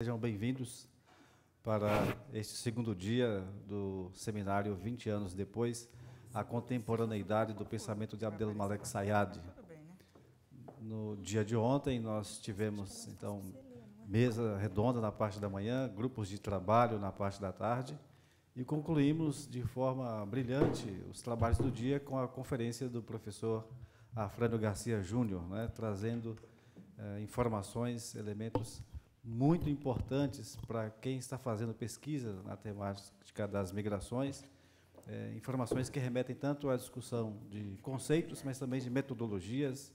Sejam bem-vindos para este segundo dia do seminário 20 anos depois, a contemporaneidade do pensamento de Abdel Malek Sayad. No dia de ontem nós tivemos então mesa redonda na parte da manhã, grupos de trabalho na parte da tarde e concluímos de forma brilhante os trabalhos do dia com a conferência do professor Afrânio Garcia Júnior, né, trazendo eh, informações, elementos muito importantes para quem está fazendo pesquisa na temática das migrações, é, informações que remetem tanto à discussão de conceitos, mas também de metodologias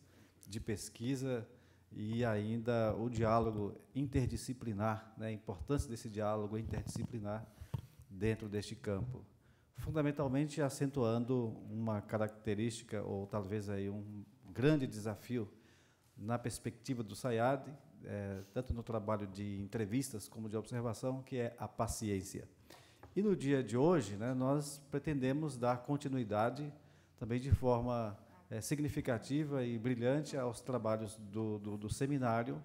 de pesquisa e ainda o diálogo interdisciplinar, né, a importância desse diálogo interdisciplinar dentro deste campo. Fundamentalmente acentuando uma característica, ou talvez aí um grande desafio, na perspectiva do SAIAD, é, tanto no trabalho de entrevistas como de observação, que é a paciência. E no dia de hoje, né, nós pretendemos dar continuidade também de forma é, significativa e brilhante aos trabalhos do, do, do, seminário,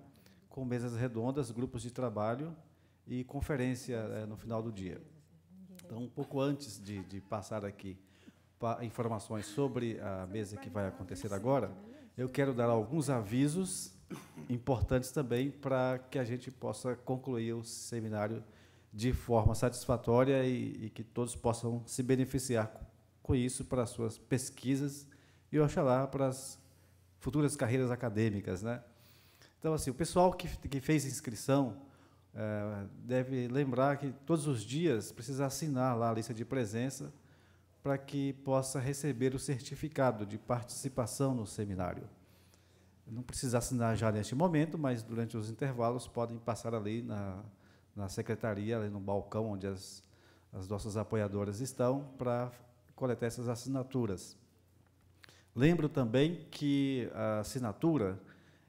com mesas redondas, grupos de trabalho e conferência é, no final do dia. Então, um pouco antes de, de passar aqui informações sobre a mesa que vai acontecer agora, eu quero dar alguns avisos importantes também para que a gente possa concluir o seminário de forma satisfatória e, e que todos possam se beneficiar com isso para suas pesquisas e, oxalá, para as futuras carreiras acadêmicas. Né? Então, assim, o pessoal que, que fez inscrição é, deve lembrar que todos os dias precisa assinar lá a lista de presença para que possa receber o certificado de participação no seminário não precisa assinar já neste momento, mas durante os intervalos podem passar ali na, na secretaria, ali no balcão onde as, as nossas apoiadoras estão, para coletar essas assinaturas. Lembro também que a assinatura,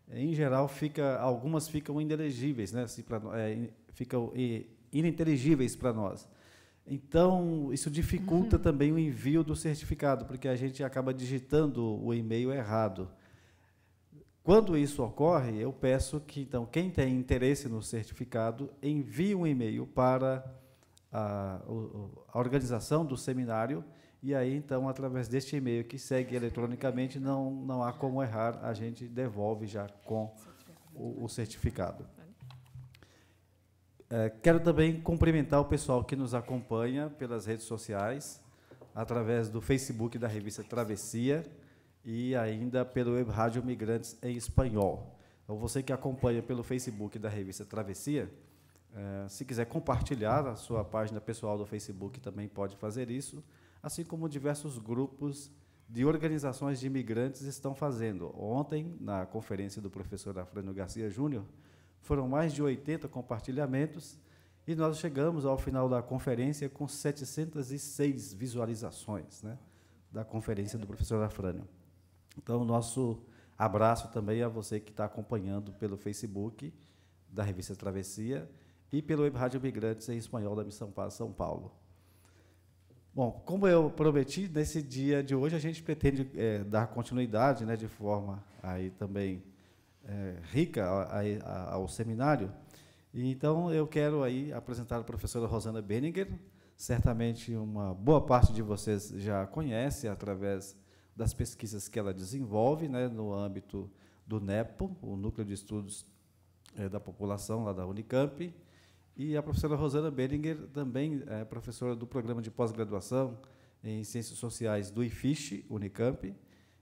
em geral, fica, algumas ficam inelegíveis, né? Assim, pra, é, ficam ininteligíveis para nós. Então, isso dificulta uhum. também o envio do certificado, porque a gente acaba digitando o e-mail errado. Quando isso ocorre, eu peço que, então, quem tem interesse no certificado, envie um e-mail para a, a, organização do seminário, e aí, então, através deste e-mail que segue eletronicamente, não, não há como errar, a gente devolve já com o, o certificado. É, quero também cumprimentar o pessoal que nos acompanha pelas redes sociais, através do Facebook da revista Travessia, e ainda pelo Web Rádio Migrantes em Espanhol. Então, você que acompanha pelo Facebook da revista Travessia, eh, se quiser compartilhar a sua página pessoal do Facebook, também pode fazer isso, assim como diversos grupos de organizações de imigrantes estão fazendo. Ontem, na conferência do professor Afrânio Garcia Júnior, foram mais de 80 compartilhamentos e nós chegamos ao final da conferência com 706 visualizações né, da conferência do professor Afrânio. Então, nosso abraço também a você que está acompanhando pelo Facebook da revista Travessia e pelo Web Rádio Migrantes em Espanhol da Missão Paz São Paulo. Bom, como eu prometi, nesse dia de hoje a gente pretende é, dar continuidade, né, de forma aí também é, rica a, a, ao seminário. E, então eu quero aí apresentar a professora Rosana Benninger. Certamente uma boa parte de vocês já conhece através das pesquisas que ela desenvolve né, no âmbito do NEPO, o Núcleo de Estudos eh, da População lá da Unicamp, e a professora Rosana Beringer, também é professora do Programa de Pós-Graduação em Ciências Sociais do IFISH, Unicamp,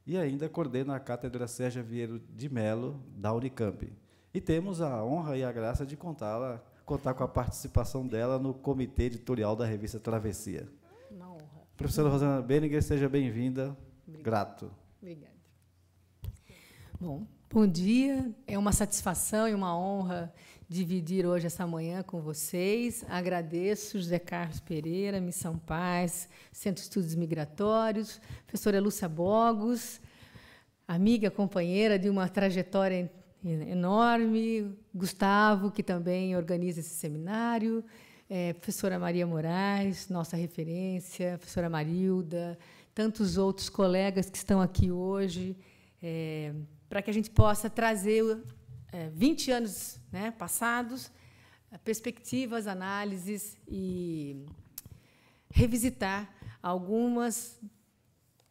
e ainda coordena a Cátedra Sérgio Vieiro de Melo, da Unicamp. E temos a honra e a graça de contá-la, contar com a participação dela no comitê editorial da revista Travessia. Uma honra. Professora Rosana Beringer, seja bem-vinda. Obrigada. Grato. Obrigada. Bom, bom dia. É uma satisfação e uma honra dividir hoje essa manhã com vocês. Agradeço José Carlos Pereira, Missão Paz, Centro de Estudos Migratórios, professora Lúcia Bogos, amiga, companheira de uma trajetória enorme, Gustavo, que também organiza esse seminário, é, professora Maria Moraes, nossa referência, professora Marilda, tantos outros colegas que estão aqui hoje, é, para que a gente possa trazer é, 20 anos né, passados, perspectivas, análises e revisitar algumas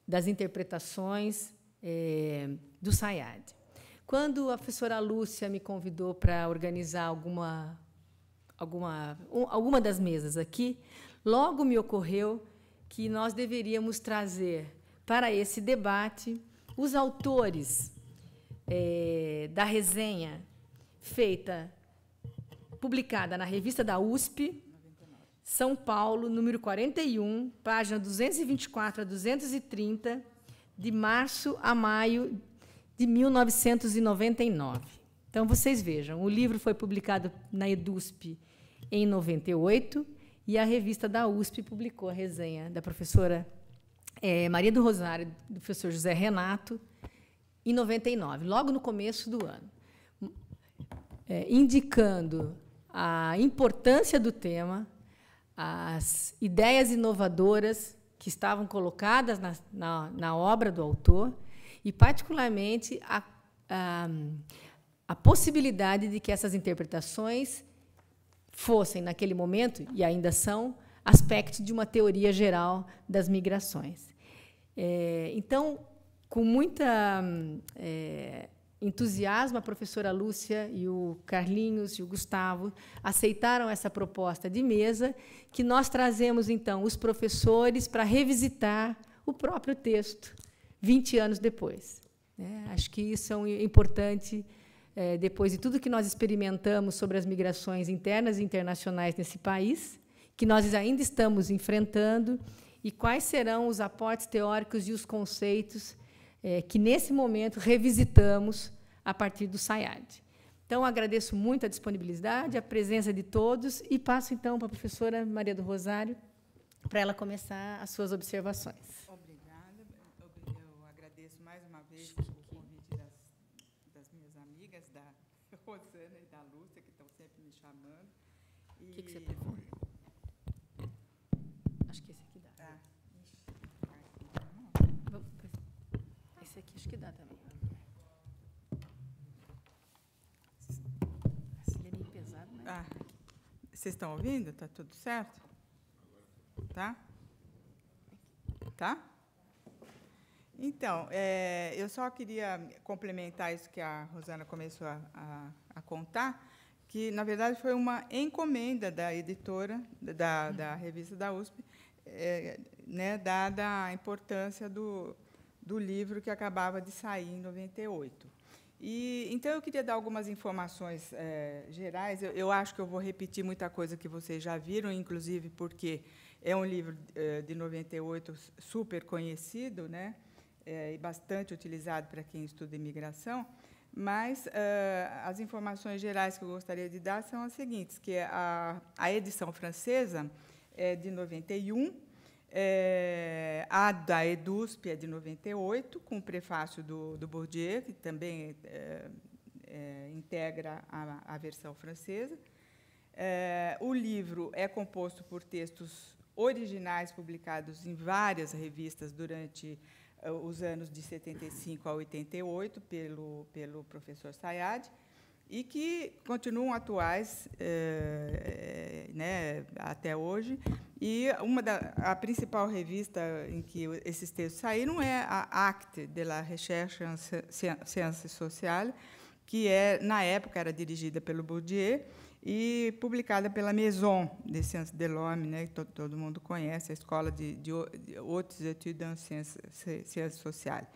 das interpretações é, do Sayad. Quando a professora Lúcia me convidou para organizar alguma, alguma, um, alguma das mesas aqui, logo me ocorreu que nós deveríamos trazer para esse debate os autores é, da resenha feita, publicada na revista da USP, São Paulo, número 41, página 224 a 230, de março a maio de 1999. Então, vocês vejam, o livro foi publicado na EDUSP em 98, e a revista da USP publicou a resenha da professora é, Maria do Rosário, do professor José Renato, em 99, logo no começo do ano, é, indicando a importância do tema, as ideias inovadoras que estavam colocadas na, na, na obra do autor e, particularmente, a, a, a possibilidade de que essas interpretações fossem, naquele momento, e ainda são, aspectos de uma teoria geral das migrações. É, então, com muito é, entusiasmo, a professora Lúcia e o Carlinhos e o Gustavo aceitaram essa proposta de mesa, que nós trazemos, então, os professores para revisitar o próprio texto, 20 anos depois. É, acho que isso é um importante é, depois de tudo que nós experimentamos sobre as migrações internas e internacionais nesse país, que nós ainda estamos enfrentando, e quais serão os aportes teóricos e os conceitos é, que, nesse momento, revisitamos a partir do SAIAD. Então, agradeço muito a disponibilidade, a presença de todos e passo então para a professora Maria do Rosário para ela começar as suas observações. Vocês estão ouvindo? Está tudo certo? Tá? Tá? Então, é, eu só queria complementar isso que a Rosana começou a, a, a contar, que, na verdade, foi uma encomenda da editora, da, da revista da USP, é, né, dada a importância do, do livro que acabava de sair em 98. E, então, eu queria dar algumas informações é, gerais. Eu, eu, acho que eu vou repetir muita coisa que vocês já viram, inclusive porque é um livro é, de 98 super conhecido né, é, e bastante utilizado para quem estuda imigração. Mas as informações gerais que eu gostaria de dar são as seguintes, que é a, a edição francesa é de 91, é, a da EDUSP é de 98, com o prefácio do, do Bourdieu, que também é, é, integra a, a, versão francesa. É, o livro é composto por textos originais publicados em várias revistas durante é, os anos de 75 a 88 pelo, pelo professor Sayad e que continuam atuais é, né, até hoje. E uma da, a principal revista em que esses textos saíram é a Acte de la Recherche en Sciences Sociales, que é na época era dirigida pelo Bourdieu e publicada pela Maison de Sciences de l'Homme, né, que todo, todo, mundo conhece, a Escola de, de, de Hautes Études en Sciences, Sciences Sociales.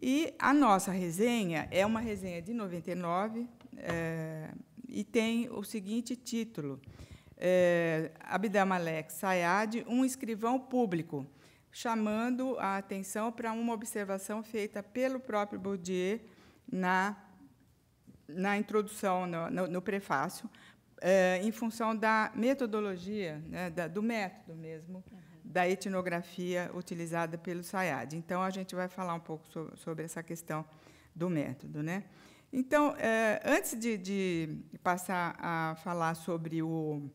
E a nossa resenha é uma resenha de 99, é, e tem o seguinte título: é, Abdelmalek Sayad, um escrivão público, chamando a atenção para uma observação feita pelo próprio Bourdieu na, na introdução, no, no, no prefácio, é, em função da metodologia, né, da, do método mesmo, uhum. da etnografia utilizada pelo Sayad. Então, a gente vai falar um pouco sobre essa questão do método. Né? Então, eh, antes de, de, passar a falar sobre o,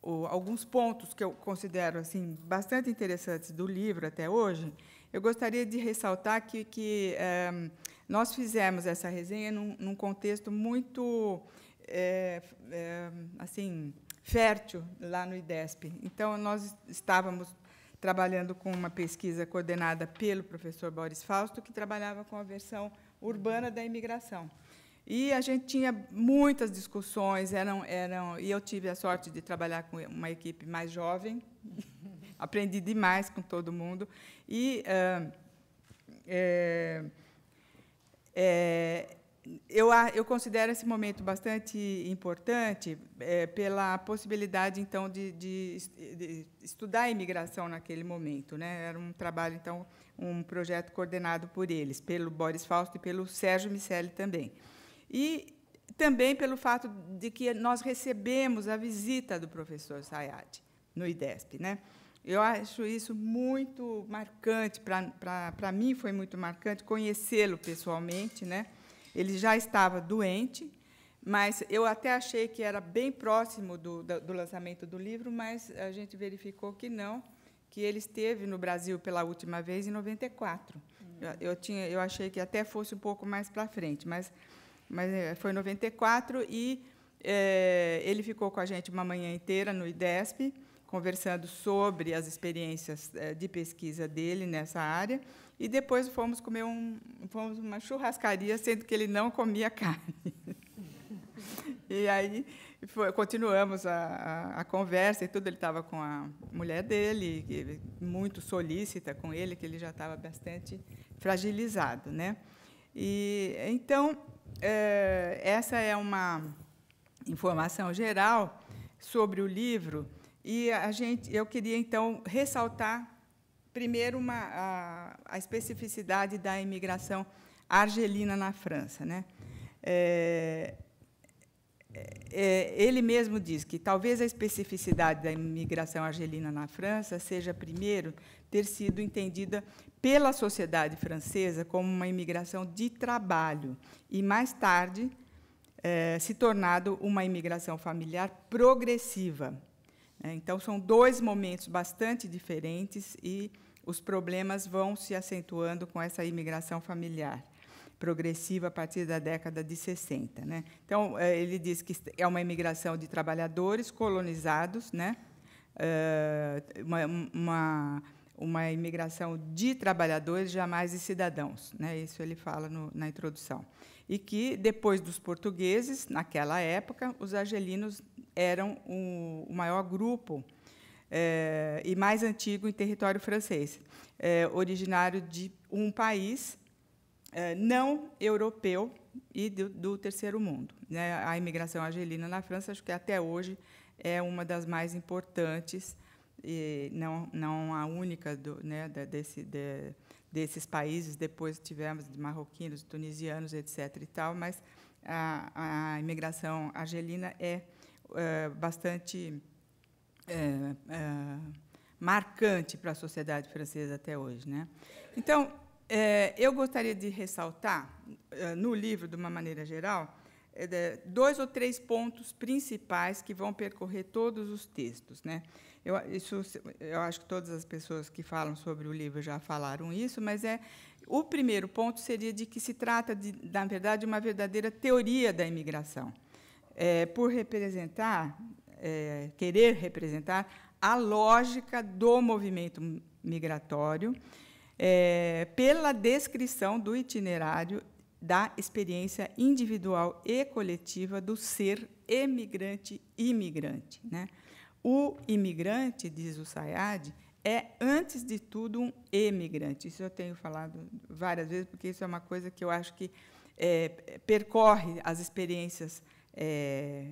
o, alguns pontos que eu considero assim bastante interessantes do livro até hoje, eu gostaria de ressaltar que, que eh, nós fizemos essa resenha num, num contexto muito eh, assim fértil lá no IDESP. Então, nós estávamos trabalhando com uma pesquisa coordenada pelo professor Boris Fausto, que trabalhava com a versão urbana da imigração. E a gente tinha muitas discussões, eram, eram, e eu tive a sorte de trabalhar com uma equipe mais jovem, aprendi demais com todo mundo. E uh, é, é, eu, eu considero esse momento bastante importante é, pela possibilidade, então, de, de, de, estudar a imigração naquele momento. Né? Era um trabalho, então, um projeto coordenado por eles, pelo Boris Fausto e pelo Sérgio Micelli também. E também pelo fato de que nós recebemos a visita do professor Sayad no IDESP. Né? Eu acho isso muito marcante, para mim foi muito marcante conhecê-lo pessoalmente. Né? Ele já estava doente, mas eu até achei que era bem próximo do, do lançamento do livro, mas a gente verificou que não que ele esteve no Brasil pela última vez em 94. Uhum. Eu, eu, tinha, eu achei que até fosse um pouco mais para frente, mas, mas eh, foi em 94 e é, ele ficou com a gente uma manhã inteira no IDESP, conversando sobre as experiências eh, de pesquisa dele nessa área. E depois fomos comer um, fomos uma churrascaria, sendo que ele não comia carne. E aí foi, continuamos a, a, a, conversa e tudo. Ele estava com a mulher dele, muito solícita com ele, que ele já estava bastante fragilizado, né? E então é, essa é uma informação geral sobre o livro e a gente, eu queria então ressaltar primeiro uma, a, a especificidade da imigração argelina na França, né? É, é, é, ele mesmo diz que talvez a especificidade da imigração argelina na França seja, primeiro, ter sido entendida pela sociedade francesa como uma imigração de trabalho e, mais tarde, é, se tornado uma imigração familiar progressiva. Então, são dois momentos bastante diferentes e os problemas vão se acentuando com essa imigração familiar progressiva a partir da década de 60. Né? Então, é, ele diz que é uma imigração de trabalhadores colonizados, né? É, uma, uma, uma imigração de trabalhadores, jamais de cidadãos. Né? Isso ele fala no, na introdução. E que, depois dos portugueses, naquela época, os argelinos eram o, o maior grupo é, e mais antigo em território francês, é, originário de um país é, não europeu e do, do terceiro mundo. Né? A imigração argelina na França, acho que até hoje é uma das mais importantes e não, não a única do, né, desse, de, desses países. Depois tivemos de marroquinos, tunisianos, etc. E tal, mas a, a imigração argelina é, é bastante é, é, marcante para a sociedade francesa até hoje, né? Então é, eu gostaria de ressaltar, é, no livro, de uma maneira geral, é, dois ou três pontos principais que vão percorrer todos os textos. Né? Eu, isso, eu acho que todas as pessoas que falam sobre o livro já falaram isso, mas é o primeiro ponto seria de que se trata, de, na verdade, de uma verdadeira teoria da imigração, é, por representar, é, querer representar, a lógica do movimento migratório é, pela descrição do itinerário da experiência individual e coletiva do ser emigrante imigrante. Né? O imigrante, diz o Sayad, é, antes de tudo, um emigrante. Isso eu tenho falado várias vezes, porque isso é uma coisa que eu acho que é, percorre as experiências é,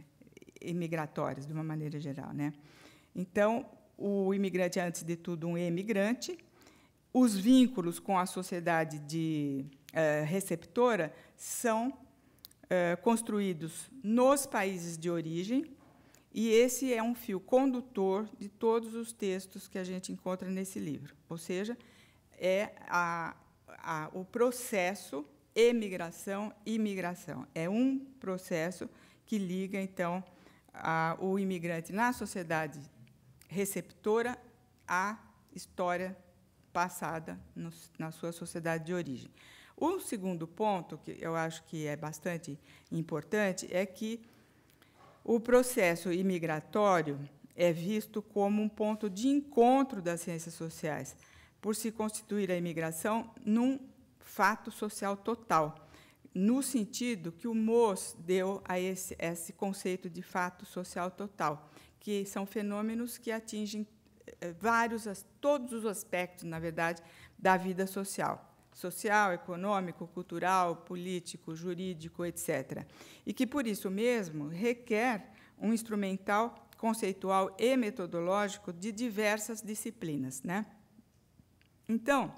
imigratórias, de uma maneira geral. Né? Então, o imigrante é, antes de tudo, um emigrante, os vínculos com a sociedade de eh, receptora são eh, construídos nos países de origem, e esse é um fio condutor de todos os textos que a gente encontra nesse livro. Ou seja, é a, a, o processo emigração imigração. É um processo que liga, então, a, o imigrante na sociedade receptora à história passada no, na sua sociedade de origem. O segundo ponto, que eu acho que é bastante importante, é que o processo imigratório é visto como um ponto de encontro das ciências sociais, por se constituir a imigração num fato social total, no sentido que o Moos deu a esse, esse conceito de fato social total, que são fenômenos que atingem eh, vários, todos os aspectos, na verdade, da vida social social, econômico, cultural, político, jurídico, etc. E que, por isso mesmo, requer um instrumental conceitual e metodológico de diversas disciplinas. Né? Então,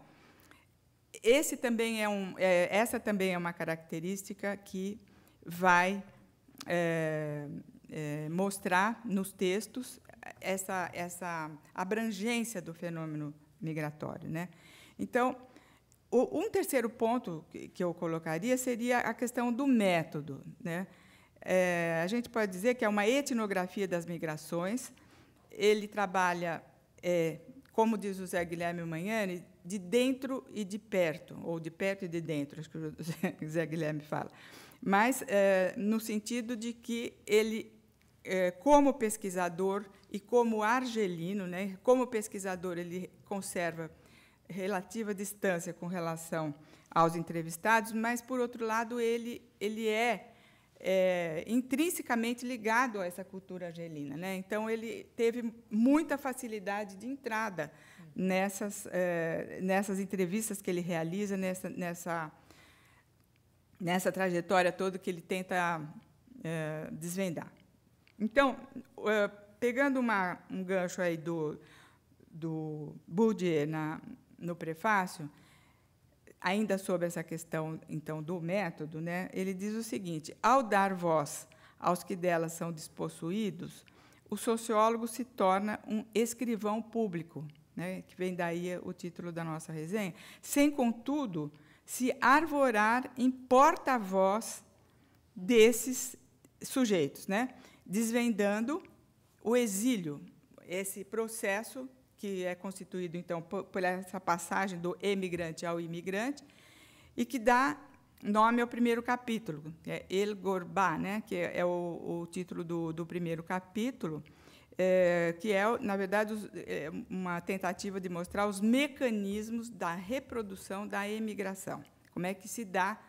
esse também é um, é, essa também é uma característica que vai é, mostrar nos textos essa, essa abrangência do fenômeno migratório. Né? Então, o, um terceiro ponto que eu colocaria seria a questão do método. Né? É, a gente pode dizer que é uma etnografia das migrações. Ele trabalha, é, como diz o Zé Guilherme Manhani, de dentro e de perto, ou de perto e de dentro, acho que o Zé Guilherme fala. Mas é, no sentido de que ele, é, como pesquisador, e como argelino, né, como pesquisador, ele conserva relativa distância com relação aos entrevistados, mas, por outro lado, ele, ele é, é intrinsecamente ligado a essa cultura argelina. Né? Então, ele teve muita facilidade de entrada nessas, é, nessas entrevistas que ele realiza, nessa, nessa, nessa trajetória toda que ele tenta é, desvendar. Então, é, pegando uma, um gancho aí do, do Bourdieu na, no prefácio, ainda sobre essa questão então do método, né, ele diz o seguinte: ao dar voz aos que delas são despossuídos, o sociólogo se torna um escrivão público, né, que vem daí o título da nossa resenha, sem contudo se arvorar em porta-voz desses sujeitos, né, desvendando o exílio, esse processo que é constituído então por essa passagem do emigrante ao imigrante e que dá nome ao primeiro capítulo, é El Gorbá, né, que é, é o, o título do, do, primeiro capítulo, é, que é, na verdade, é uma tentativa de mostrar os mecanismos da reprodução da emigração. Como é que se dá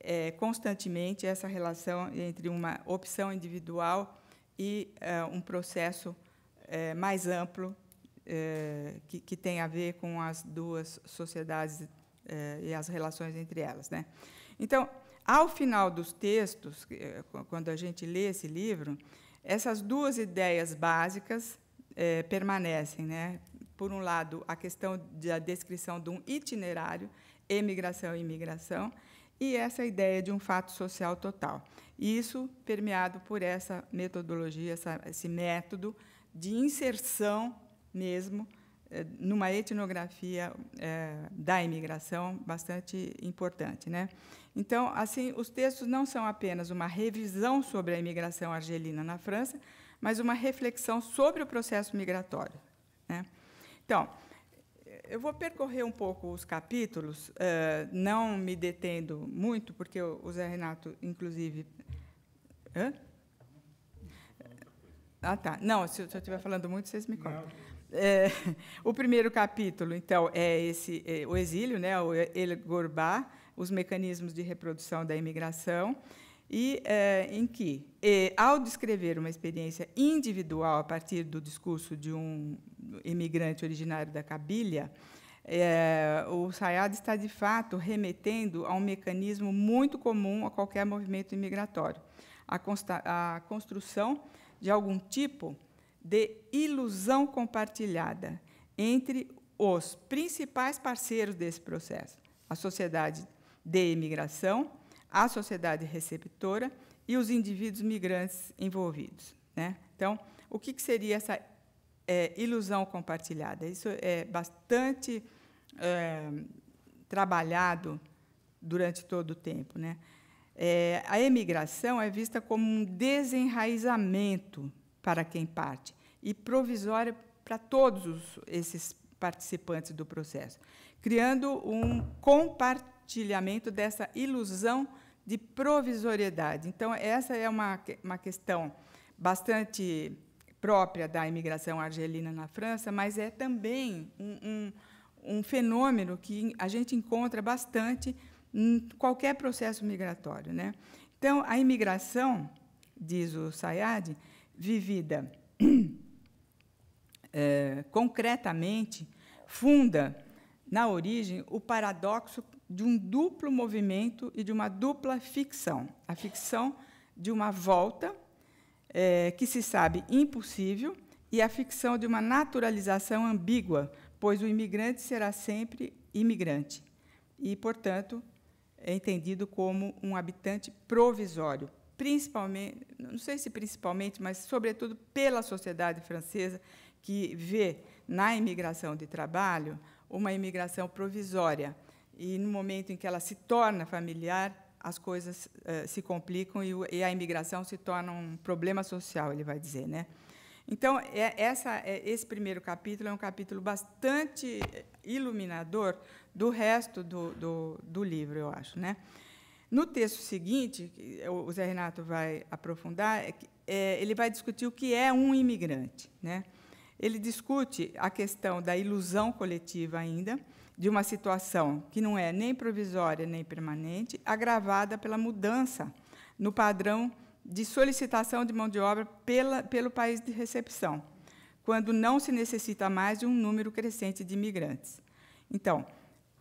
é, constantemente essa relação entre uma opção individual e é, um processo é, mais amplo é, que, que, tem a ver com as duas sociedades e as relações entre elas. Né? Então, ao final dos textos, quando a gente lê esse livro, essas duas ideias básicas permanecem. Né? Por um lado, a questão da descrição de um itinerário, emigração e imigração, e essa é ideia de um fato social total. Isso permeado por essa metodologia, essa, esse método de inserção mesmo eh, numa etnografia é, da imigração bastante importante, né? Então, assim, os textos não são apenas uma revisão sobre a imigração argelina na França, mas uma reflexão sobre o processo migratório, né? Então, eu vou percorrer um pouco os capítulos, eh, não me detendo muito, porque o Zé Renato, inclusive. Hã? Ah, tá. Não, se eu estiver falando muito, vocês me contam. É, eh, o primeiro capítulo, então, é esse é, o exílio, né, o El Gorbá, os mecanismos de reprodução da imigração, e é, em que, ao descrever uma experiência individual a partir do discurso de um imigrante originário da Cabilha, é, o Sayad está, de fato, remetendo a um mecanismo muito comum a qualquer movimento imigratório, a, a construção de algum tipo de ilusão compartilhada entre os principais parceiros desse processo, a sociedade de imigração, a sociedade receptora e os indivíduos migrantes envolvidos. Né? Então, o que, que seria essa é, ilusão compartilhada. Isso é bastante é, trabalhado durante todo o tempo. Né? É, a emigração é vista como um desenraizamento para quem parte e provisória para todos os, esses participantes do processo, criando um compartilhamento dessa ilusão de provisoriedade. Então, essa é uma, uma questão bastante própria da imigração argelina na França, mas é também um, um, um fenômeno que a gente encontra bastante em qualquer processo migratório. Né? Então, a imigração, diz o Sayad, vivida é, concretamente, funda na origem o paradoxo de um duplo movimento e de uma dupla ficção. A ficção de uma volta é, que se sabe impossível, e a ficção de uma naturalização ambígua, pois o imigrante será sempre imigrante e, portanto, é entendido como um habitante provisório, principalmente, não sei se principalmente, mas sobretudo pela sociedade francesa que vê na imigração de trabalho uma imigração provisória e no momento em que ela se torna familiar, as coisas uh, se complicam e, e, a imigração se torna um problema social, ele vai dizer, né? Então, é, essa, é, esse primeiro capítulo é um capítulo bastante eh, iluminador do resto do, do, do livro, eu acho, né? No texto seguinte, eh, o Zé Renato vai aprofundar, é, é, ele vai discutir o que é um imigrante, né? Ele discute a questão da ilusão coletiva ainda, de uma situação que não é nem provisória nem permanente, agravada pela mudança no padrão de solicitação de mão de obra pela, pelo país de recepção, quando não se necessita mais de um número crescente de imigrantes. Então,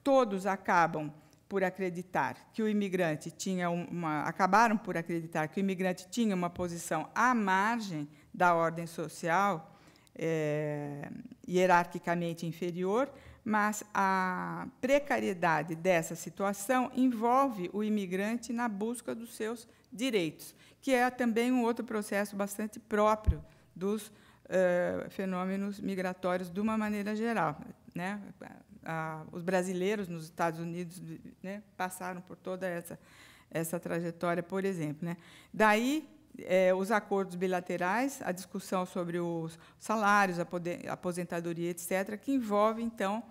todos acabam por acreditar que o imigrante tinha uma acabaram por acreditar que o imigrante tinha uma posição à margem da ordem social é, hierarquicamente inferior, mas a precariedade dessa situação envolve o imigrante na busca dos seus direitos, que é também um outro processo bastante próprio dos uh, fenômenos migratórios de uma maneira geral. Né? os brasileiros nos Estados Unidos né, passaram por toda essa, essa trajetória, por exemplo. Né? Daí eh, os acordos bilaterais, a discussão sobre os salários, a aposentadoria, etc., que envolve, então,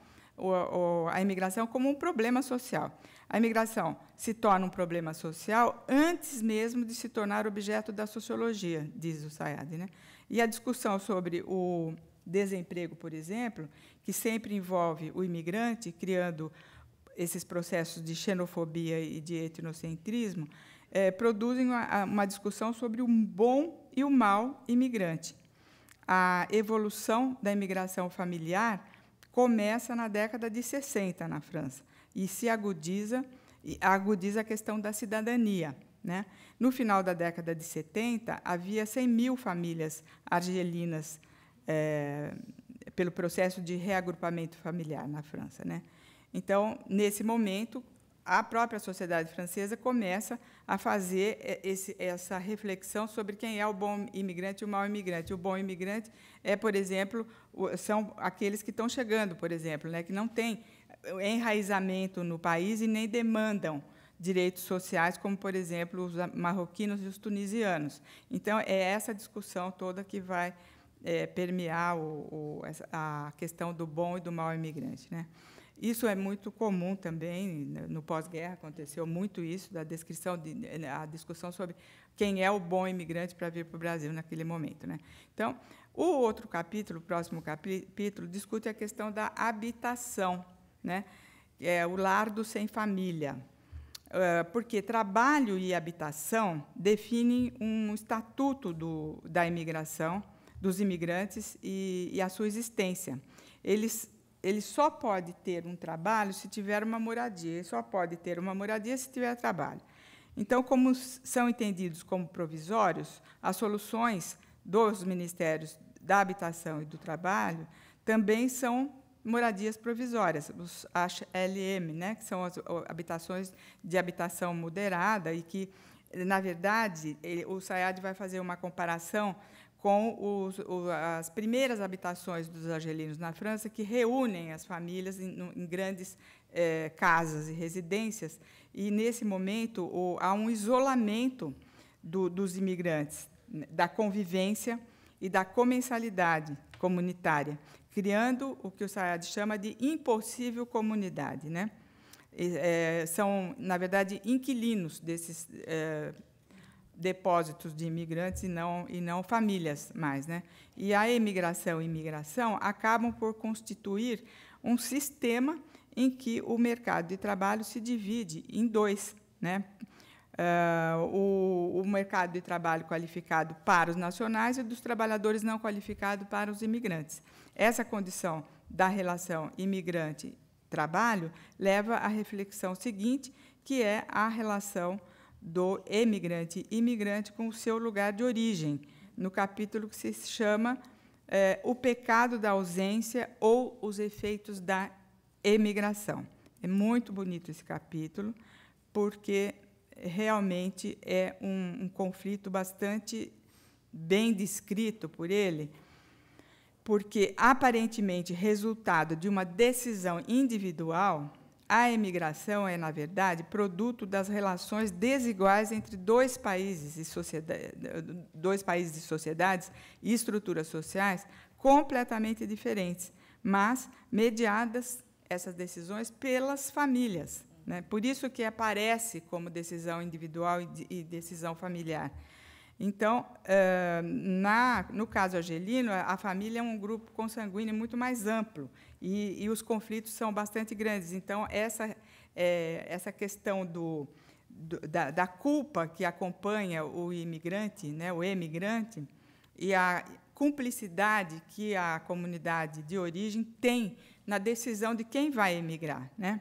a imigração como um problema social. A imigração se torna um problema social antes mesmo de se tornar objeto da sociologia, diz o Sayad. Né? E a discussão sobre o desemprego, por exemplo, que sempre envolve o imigrante, criando esses processos de xenofobia e de etnocentrismo, é, produzem uma, uma discussão sobre o bom e o mal imigrante. A evolução da imigração familiar começa na década de 60 na França e se agudiza agudiza a questão da cidadania. Né? No final da década de 70, havia 100 mil famílias argelinas é, pelo processo de reagrupamento familiar na França. Né? Então, nesse momento, a própria sociedade francesa começa a fazer é, esse, essa reflexão sobre quem é o bom imigrante e o mau imigrante. O bom imigrante é, por exemplo, são aqueles que estão chegando, por exemplo, né, que não têm é, enraizamento no país e nem demandam direitos sociais, como, por exemplo, os marroquinos e os tunisianos. Então, é essa discussão toda que vai é, permear o, o, a questão do bom e do mau imigrante. Né? Isso é muito comum também, né, no pós-guerra aconteceu muito isso, da descrição, de, né, a discussão sobre quem é o bom imigrante para vir para o Brasil naquele momento. Né? Então, o outro capítulo, o próximo capítulo, discute a questão da habitação, né? é, o do sem família. Eh, porque trabalho e habitação definem um estatuto do, da imigração, dos imigrantes e, e a sua existência. Eles ele só pode ter um trabalho se tiver uma moradia, ele só pode ter uma moradia se tiver trabalho. Então, como são entendidos como provisórios, as soluções dos ministérios da habitação e do trabalho também são moradias provisórias, os HLM, né, que são as habitações de habitação moderada e que, na verdade, ele, o SAIAD vai fazer uma comparação com os, as primeiras habitações dos argelinos na França, que reúnem as famílias em, em grandes eh, casas e residências. E, nesse momento, o, há um isolamento do, dos imigrantes, da convivência e da comensalidade comunitária, criando o que o Sayad chama de impossível comunidade. Né? E, é, são, na verdade, inquilinos desses é, depósitos de imigrantes e não, e não famílias mais. Né? E a emigração e imigração acabam por constituir um sistema em que o mercado de trabalho se divide em dois. Né? Uh, o, o, mercado de trabalho qualificado para os nacionais e dos trabalhadores não qualificados para os imigrantes. Essa condição da relação imigrante-trabalho leva à reflexão seguinte, que é a relação do emigrante e imigrante com o seu lugar de origem, no capítulo que se chama é, O Pecado da Ausência ou os Efeitos da Emigração. É muito bonito esse capítulo, porque realmente é um, um conflito bastante bem descrito por ele, porque aparentemente resultado de uma decisão individual a emigração é, na verdade, produto das relações desiguais entre dois países e sociedade, dois países e sociedades e estruturas sociais completamente diferentes, mas mediadas essas decisões pelas famílias. Né? Por isso que aparece como decisão individual e decisão familiar. Então, na, no caso argelino, a família é um grupo consanguíneo muito mais amplo e, e os conflitos são bastante grandes. Então, essa, é, essa questão do, do da, da, culpa que acompanha o imigrante, né, o emigrante, e a cumplicidade que a comunidade de origem tem na decisão de quem vai emigrar. Né?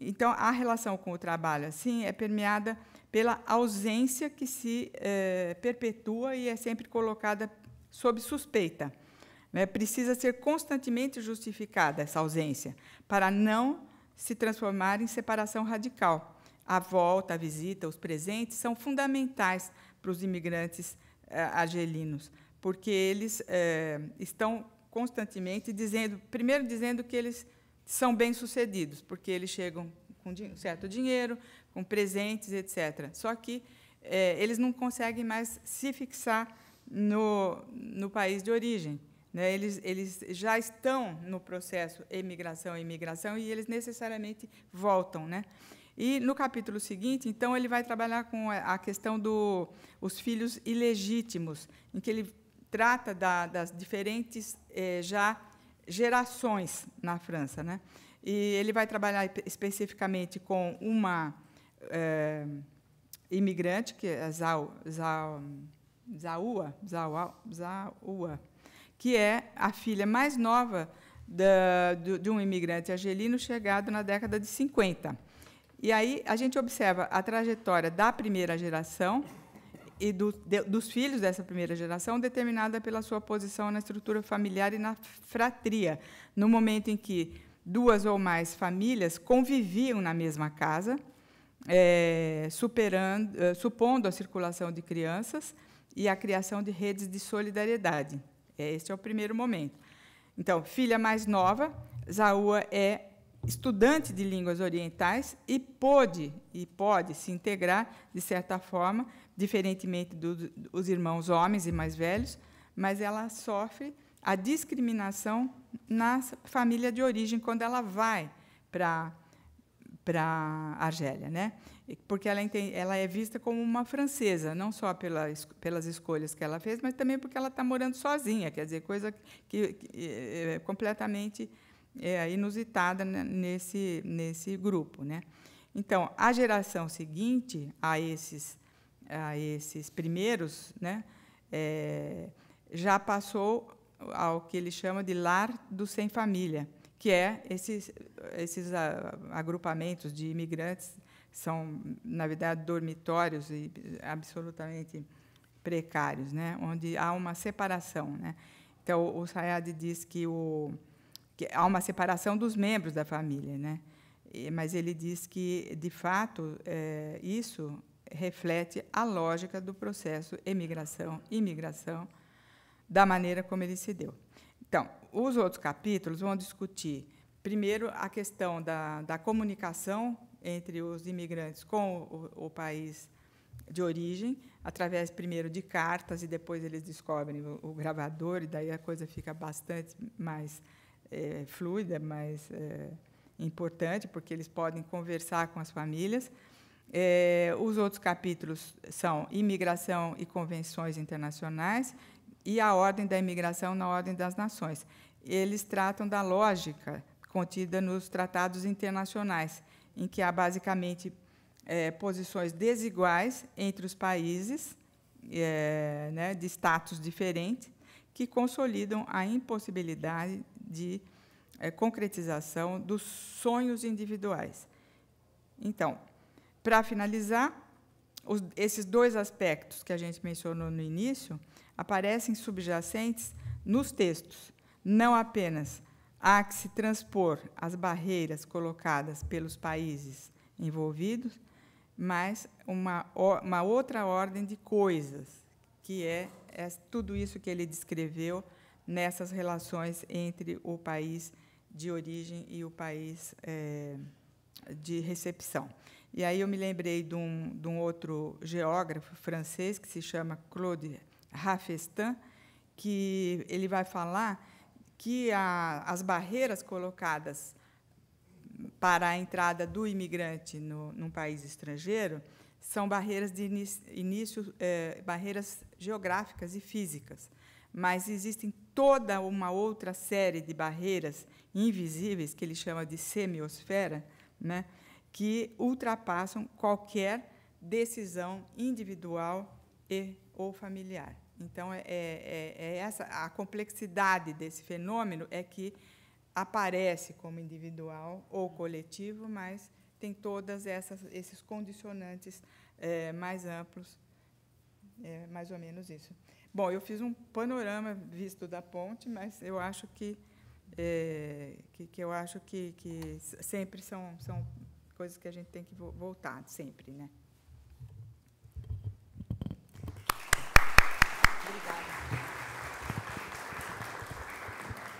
Então, a relação com o trabalho, assim, é permeada pela ausência que se é, perpetua e é sempre colocada sob suspeita. Né? Precisa ser constantemente justificada essa ausência, para não se transformar em separação radical. A volta, a visita, os presentes são fundamentais para os imigrantes eh, argelinos, porque eles eh, estão constantemente dizendo, primeiro dizendo que eles são bem-sucedidos, porque eles chegam com certo dinheiro, com presentes, etc. Só que eh, eles não conseguem mais se fixar no, no país de origem. Né? Eles, eles já estão no processo emigração e imigração e eles necessariamente voltam. Né? E no capítulo seguinte, então, ele vai trabalhar com a questão dos do, filhos ilegítimos, em que ele trata da, das diferentes eh, já gerações na França. Né? E ele vai trabalhar especificamente com uma eh, imigrante, que é Zau, Zau, Zaua, Zaua, Zaua que é a filha mais nova da, do, de um imigrante argelino chegado na década de 50. E aí a gente observa a trajetória da primeira geração e do, de, dos filhos dessa primeira geração, determinada pela sua posição na estrutura familiar e na fratria, no momento em que duas ou mais famílias conviviam na mesma casa, é, superando, é, supondo a circulação de crianças e a criação de redes de solidariedade. É, este é o primeiro momento. Então, filha mais nova, Zaua é estudante de línguas orientais e pode e pode se integrar de certa forma, diferentemente do, dos irmãos homens e mais velhos, mas ela sofre a discriminação na família de origem quando ela vai para para Argélia, né? porque ela, ela é vista como uma francesa, não só pela, pelas escolhas que ela fez, mas também porque ela está morando sozinha, quer dizer, coisa que, que eh, é completamente é, inusitada nesse, nesse grupo. Né? Então, a geração seguinte a esses, a esses primeiros né, é, já passou ao que ele chama de lar do sem família, que é esses, esses ah, agrupamentos de imigrantes são, na verdade, dormitórios e absolutamente precários, né? onde há uma separação. Né? Então, o Sayad diz que, o, que há uma separação dos membros da família, né? mas ele diz que, de fato, é, isso reflete a lógica do processo emigração-imigração, da maneira como ele se deu. Então, os outros capítulos vão discutir, primeiro, a questão da, da comunicação entre os imigrantes com o, o país de origem, através primeiro de cartas e depois eles descobrem o, o gravador e daí a coisa fica bastante mais é, fluida, mais é, importante, porque eles podem conversar com as famílias. É, os outros capítulos são imigração e convenções internacionais e a ordem da imigração na ordem das nações. Eles tratam da lógica contida nos tratados internacionais em que há basicamente é, posições desiguais entre os países, é, né, de status diferente, que consolidam a impossibilidade de é, concretização dos sonhos individuais. Então, para finalizar, os, esses dois aspectos que a gente mencionou no início aparecem subjacentes nos textos, não apenas Há que se transpor as barreiras colocadas pelos países envolvidos, mas uma, uma outra ordem de coisas, que é, é tudo isso que ele descreveu nessas relações entre o país de origem e o país é, de recepção. E aí eu me lembrei de um, de um outro geógrafo francês que se chama Claude Raffestin, que ele vai falar que a, as barreiras colocadas para a entrada do imigrante no, num país estrangeiro são barreiras de início, início é, barreiras geográficas e físicas, mas existem toda uma outra série de barreiras invisíveis que ele chama de semiosfera, né, que ultrapassam qualquer decisão individual e ou familiar. Então, é, é, é, é essa a complexidade desse fenômeno é que aparece como individual ou coletivo, mas tem todas essas esses condicionantes é, mais amplos, é mais ou menos isso. Bom, eu fiz um panorama visto da ponte, mas eu acho que é, que, que, eu acho que, que sempre são são coisas que a gente tem que voltar sempre, né?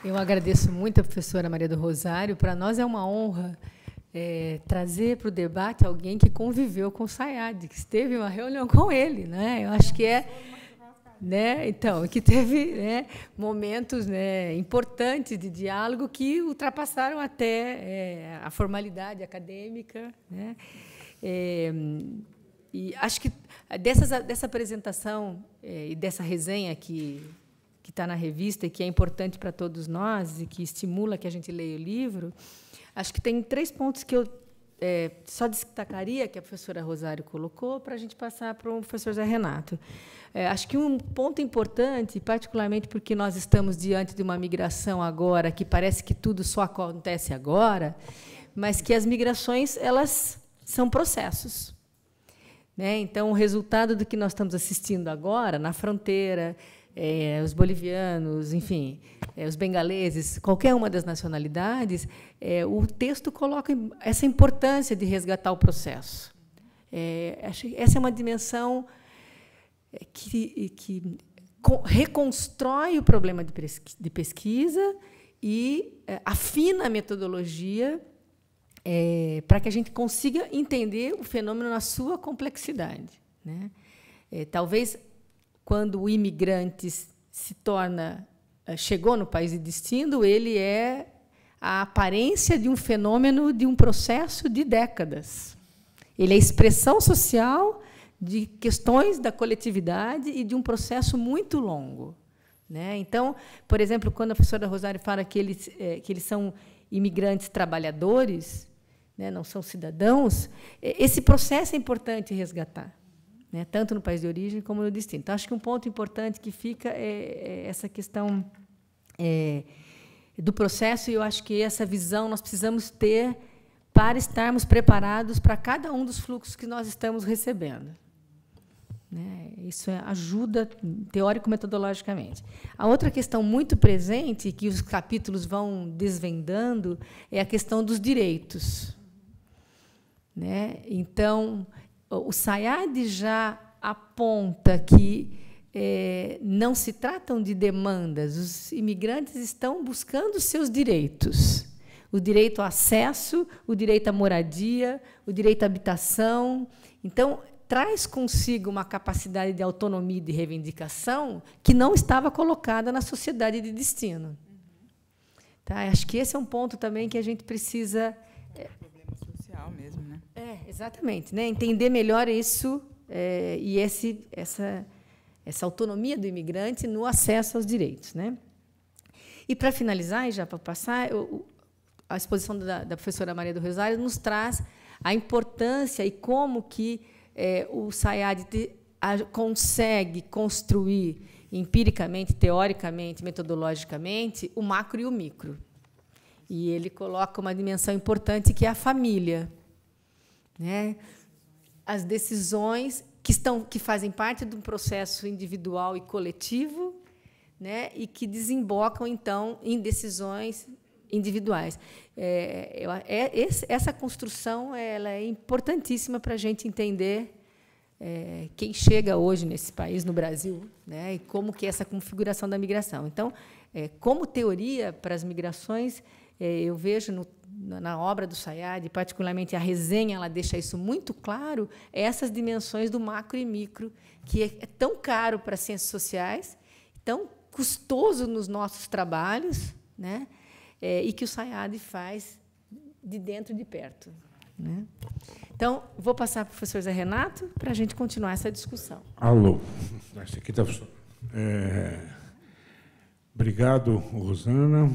Eu agradeço muito a professora Maria do Rosário. Para nós é uma honra é, trazer para o debate alguém que conviveu com o Sayad, que esteve em uma reunião com ele. Né? Eu acho que é. Né? Então, que teve né, momentos né, importantes de diálogo que ultrapassaram até é, a formalidade acadêmica. Né? É, e acho que dessas, dessa apresentação é, e dessa resenha que que está na revista e que é importante para todos nós e que estimula que a gente leia o livro, acho que tem três pontos que eu é, só destacaria que a professora Rosário colocou para a gente passar para o professor Zé Renato. É, acho que um ponto importante, particularmente porque nós estamos diante de uma migração agora que parece que tudo só acontece agora, mas que as migrações elas são processos. Né? Então, o resultado do que nós estamos assistindo agora, na fronteira, é, os bolivianos, enfim, é, os bengaleses, qualquer uma das nacionalidades, é, o texto coloca essa importância de resgatar o processo. É, essa é uma dimensão é, que, que reconstrói o problema de, de pesquisa e é, afina a metodologia é, para que a gente consiga entender o fenômeno na sua complexidade. Né? É, talvez quando o imigrante se torna eh, chegou no país de destino, ele é a aparência de um fenômeno de um processo de décadas. Ele é expressão social de questões da coletividade e de um processo muito longo. Né? Então, por exemplo, quando a professora Rosário fala que eles, é, que eles são imigrantes trabalhadores, né, não são cidadãos, eh, esse processo é importante resgatar né? tanto no país de origem como no destino. Então, acho que um ponto importante que fica é, é essa questão é, do processo, e eu acho que essa visão nós precisamos ter para estarmos preparados para cada um dos fluxos que nós estamos recebendo. Né? Isso é, ajuda teórico-metodologicamente. A outra questão muito presente, que os capítulos vão desvendando, é a questão dos direitos. Né? Então, o Sayad já aponta que é, não se tratam de demandas, os imigrantes estão buscando seus direitos. O direito ao acesso, o direito à moradia, o direito à habitação. Então, traz consigo uma capacidade de autonomia e de reivindicação que não estava colocada na sociedade de destino. Tá? Acho que esse é um ponto também que a gente precisa. É, é um problema social mesmo é, exatamente. Né? Entender melhor isso é, e esse, essa, essa autonomia do imigrante no acesso aos direitos. Né? E, para finalizar, e já para passar, eu, a exposição da, da, professora Maria do Rosário nos traz a importância e como que é, o Sayad te, a, consegue construir empiricamente, teoricamente, metodologicamente, o macro e o micro. E ele coloca uma dimensão importante que é a família né? As decisões que estão que fazem parte de um processo individual e coletivo, né? E que desembocam então em decisões individuais. É, eu, é, essa construção ela é importantíssima para a gente entender é, quem chega hoje nesse país, no Brasil, né, e como que é essa configuração da migração. Então, é, como teoria para as migrações, é, eu vejo no na obra do Sayad, particularmente a resenha, ela deixa isso muito claro, é essas dimensões do macro e micro, que é, é tão caro para as ciências sociais, tão custoso nos nossos trabalhos, né? É, e que o Sayad faz de dentro de perto. Né? Então, vou passar para o professor Zé Renato para a gente continuar essa discussão. Alô. aqui está... É... Obrigado, Rosana.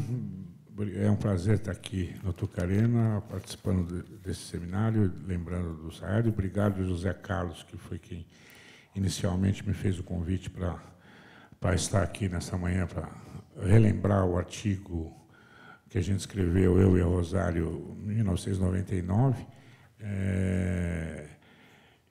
É um prazer estar aqui no Tucarena, participando desse seminário, lembrando do Saad. Obrigado, José Carlos, que foi quem inicialmente me fez o convite para, para estar aqui nessa manhã, para relembrar o artigo que a gente escreveu, eu e o Rosário, em 1999. É...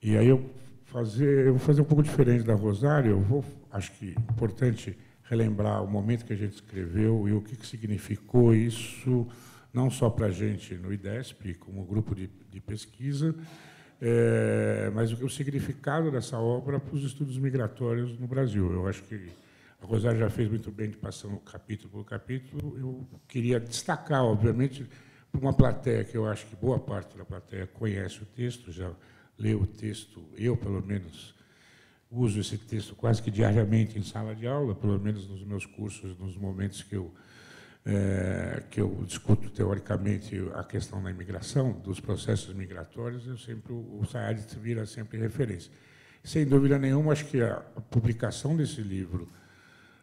E aí eu, fazer, eu vou fazer um pouco diferente da Rosário, eu vou, acho que é importante relembrar o momento que a gente escreveu e o que, significou isso, não só para a gente no IDESP, como grupo de, de pesquisa, é, mas o, o, significado dessa obra para os estudos migratórios no Brasil. Eu acho que a Rosário já fez muito bem de passar capítulo por capítulo. Eu queria destacar, obviamente, para uma plateia que eu acho que boa parte da plateia conhece o texto, já leu o texto, eu, pelo menos, uso esse texto quase que diariamente em sala de aula, pelo menos nos meus cursos, nos momentos que eu, é, que eu discuto teoricamente a questão da imigração, dos processos migratórios, eu sempre, o Saad vira sempre referência. Sem dúvida nenhuma, acho que a publicação desse livro,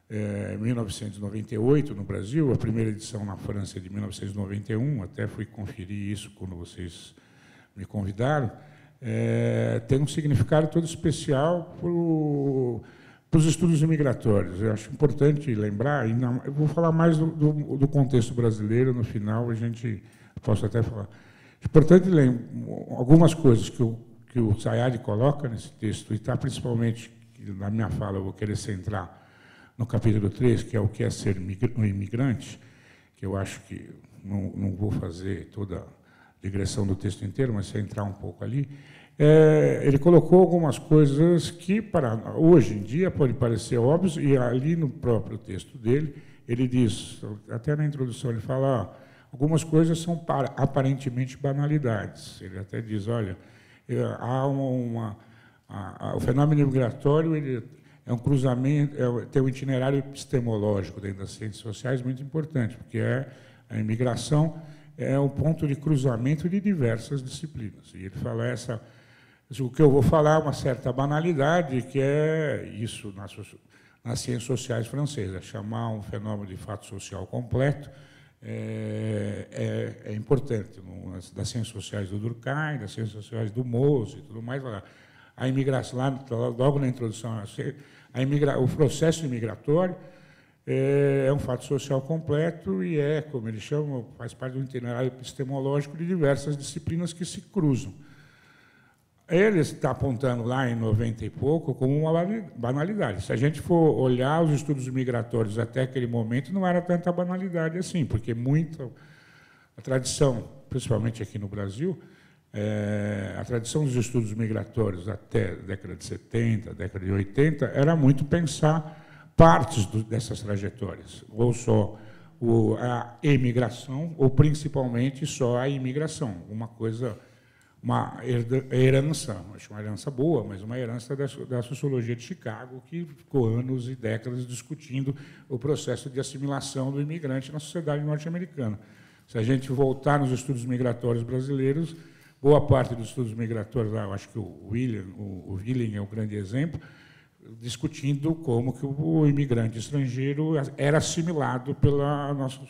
é, 1998 no Brasil, a primeira edição na França de 1991, até fui conferir isso quando vocês me convidaram, é, tem um significado todo especial para os estudos imigratórios. Eu acho importante lembrar, e não, eu vou falar mais do, do, do, contexto brasileiro no final, a gente posso até falar. Importante lembrar algumas coisas que o, que o Sayad coloca nesse texto, e está principalmente, na minha fala, eu vou querer centrar no capítulo 3, que é o que é ser um imigrante, que eu acho que não, não vou fazer toda digressão do texto inteiro, mas se entrar um pouco ali, é, ele colocou algumas coisas que para hoje em dia pode parecer óbvio e ali no próprio texto dele ele diz, até na introdução ele fala, ah, algumas coisas são para, aparentemente banalidades. Ele até diz, olha, é, há uma, uma a, a, o fenômeno migratório ele é um cruzamento, é, tem um itinerário epistemológico dentro das ciências sociais muito importante, porque é a imigração é um ponto de cruzamento de diversas disciplinas. E ele fala essa, o que eu vou falar é uma certa banalidade, que é isso nas, nas ciências sociais francesas, chamar um fenômeno de fato social completo é, é, é importante. Nas, das ciências sociais do Durkheim, das ciências sociais do Mose e tudo mais, a imigração, lá, logo na introdução, a imigra, o processo imigratório, é, é um fato social completo e é, como eles chamam, faz parte do itinerário epistemológico de diversas disciplinas que se cruzam. Ele está apontando lá em 90 e pouco como uma banalidade. Se a gente for olhar os estudos migratórios até aquele momento, não era tanta banalidade assim, porque muita a tradição, principalmente aqui no Brasil, é, a tradição dos estudos migratórios até a década de 70, década de 80, era muito pensar partes do, dessas trajetórias, ou só o, a emigração, ou principalmente só a imigração, uma coisa, uma herança, acho uma herança boa, mas uma herança da, da sociologia de Chicago, que ficou anos e décadas discutindo o processo de assimilação do imigrante na sociedade norte-americana. Se a gente voltar nos estudos migratórios brasileiros, boa parte dos estudos migratórios, ah, eu acho que o William, o William é o grande exemplo, discutindo como que o imigrante estrangeiro era assimilado pela nossa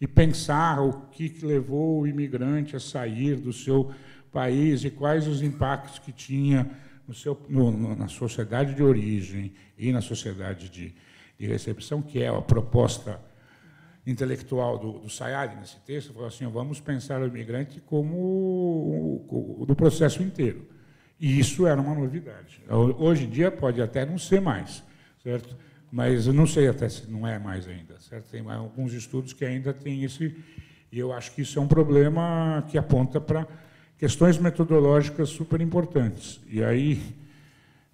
e pensar o que levou o imigrante a sair do seu país e quais os impactos que tinha no seu, no, na sociedade de origem e na sociedade de, de recepção, que é a proposta intelectual do, do Sayad nesse texto, falou assim, vamos pensar o imigrante como o, o, do processo inteiro. E isso era uma novidade. Hoje em dia pode até não ser mais, certo? Mas eu não sei até se não é mais ainda, certo? Tem alguns estudos que ainda têm esse. E eu acho que isso é um problema que aponta para questões metodológicas super importantes. E aí,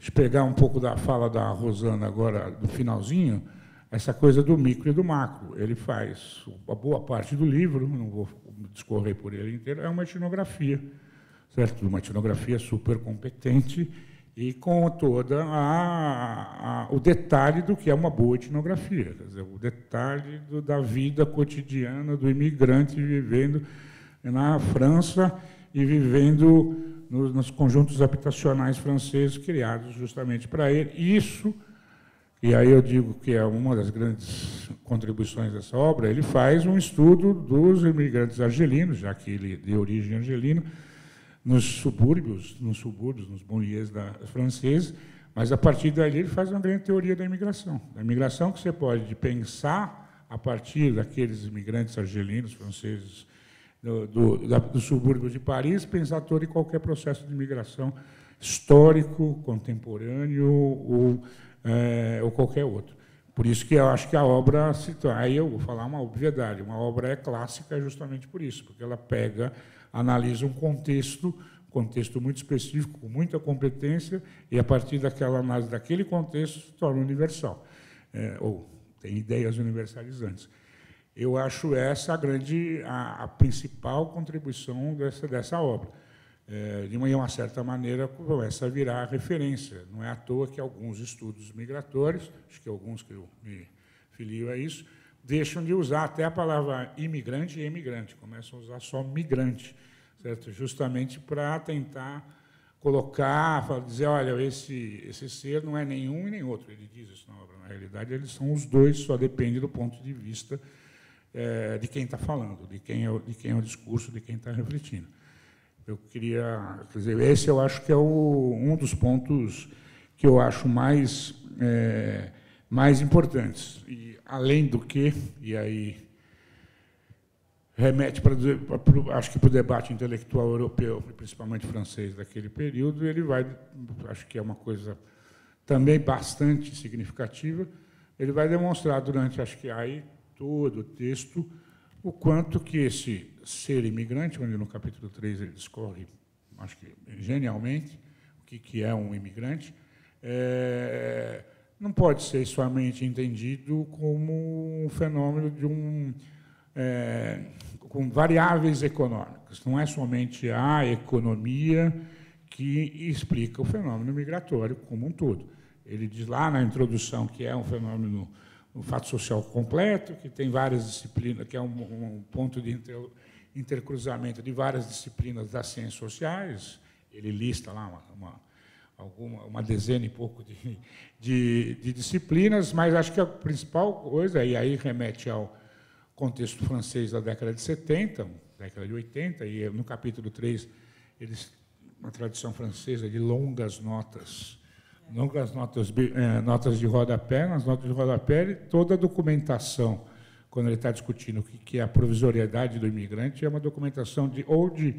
se pegar um pouco da fala da Rosana agora, do finalzinho, essa coisa do micro e do macro. Ele faz a boa parte do livro, não vou discorrer por ele inteiro, é uma etnografia certo? Uma etnografia super competente e com toda a, a, o detalhe do que é uma boa etnografia, dizer, o detalhe do, da vida cotidiana do imigrante vivendo na França e vivendo nos, nos conjuntos habitacionais franceses criados justamente para ele. Isso, e aí eu digo que é uma das grandes contribuições dessa obra, ele faz um estudo dos imigrantes argelinos, já que ele é de origem argelina, nos subúrbios, nos subúrbios, nos banlieues franceses, mas a partir dali ele faz uma grande teoria da imigração. Da imigração que você pode pensar a partir daqueles imigrantes argelinos, franceses, do, do, da, do subúrbio de Paris, pensar todo e qualquer processo de imigração histórico, contemporâneo ou, é, ou qualquer outro. Por isso que eu acho que a obra Aí eu vou falar uma obviedade. Uma obra é clássica justamente por isso, porque ela pega analisa um contexto, contexto muito específico, com muita competência, e a partir daquela análise daquele contexto se torna universal, é, ou tem ideias universalizantes. Eu acho essa a grande, a, a principal contribuição dessa, dessa obra. É, de uma certa maneira, começa a virar referência. Não é à toa que alguns estudos migratórios, acho que alguns que eu me filio a isso, deixam de usar até a palavra imigrante e emigrante, começam a usar só migrante, certo? Justamente para tentar colocar, dizer, olha, esse, esse ser não é nenhum e nem outro. Ele diz isso na obra. Na realidade, eles são os dois, só depende do ponto de vista é, de quem está falando, de quem, é, de quem é o discurso, de quem está refletindo. Eu queria, quer dizer, esse eu acho que é o, um dos pontos que eu acho mais é, mais importantes. E, além do que, e aí remete para, acho que para o debate intelectual europeu, principalmente francês daquele período, ele vai, acho que é uma coisa também bastante significativa, ele vai demonstrar durante, acho que aí, todo o texto, o quanto que esse ser imigrante, onde no capítulo 3 ele discorre, acho que genialmente, o que, que é um imigrante, é, não pode ser somente entendido como um fenômeno de um é, com variáveis econômicas. Não é somente a economia que explica o fenômeno migratório como um todo. Ele diz lá na introdução que é um fenômeno, um fato social completo, que tem várias disciplinas, que é um, um ponto de inter, intercruzamento de várias disciplinas das ciências sociais. Ele lista lá uma, uma alguma, uma dezena e pouco de, de, de, disciplinas, mas acho que a principal coisa, e aí remete ao contexto francês da década de 70, década de 80, e no capítulo 3, eles, uma tradição francesa de longas notas, longas notas, eh, notas de rodapé, nas notas de rodapé, toda a documentação, quando ele está discutindo o que, que é a provisoriedade do imigrante, é uma documentação de, ou de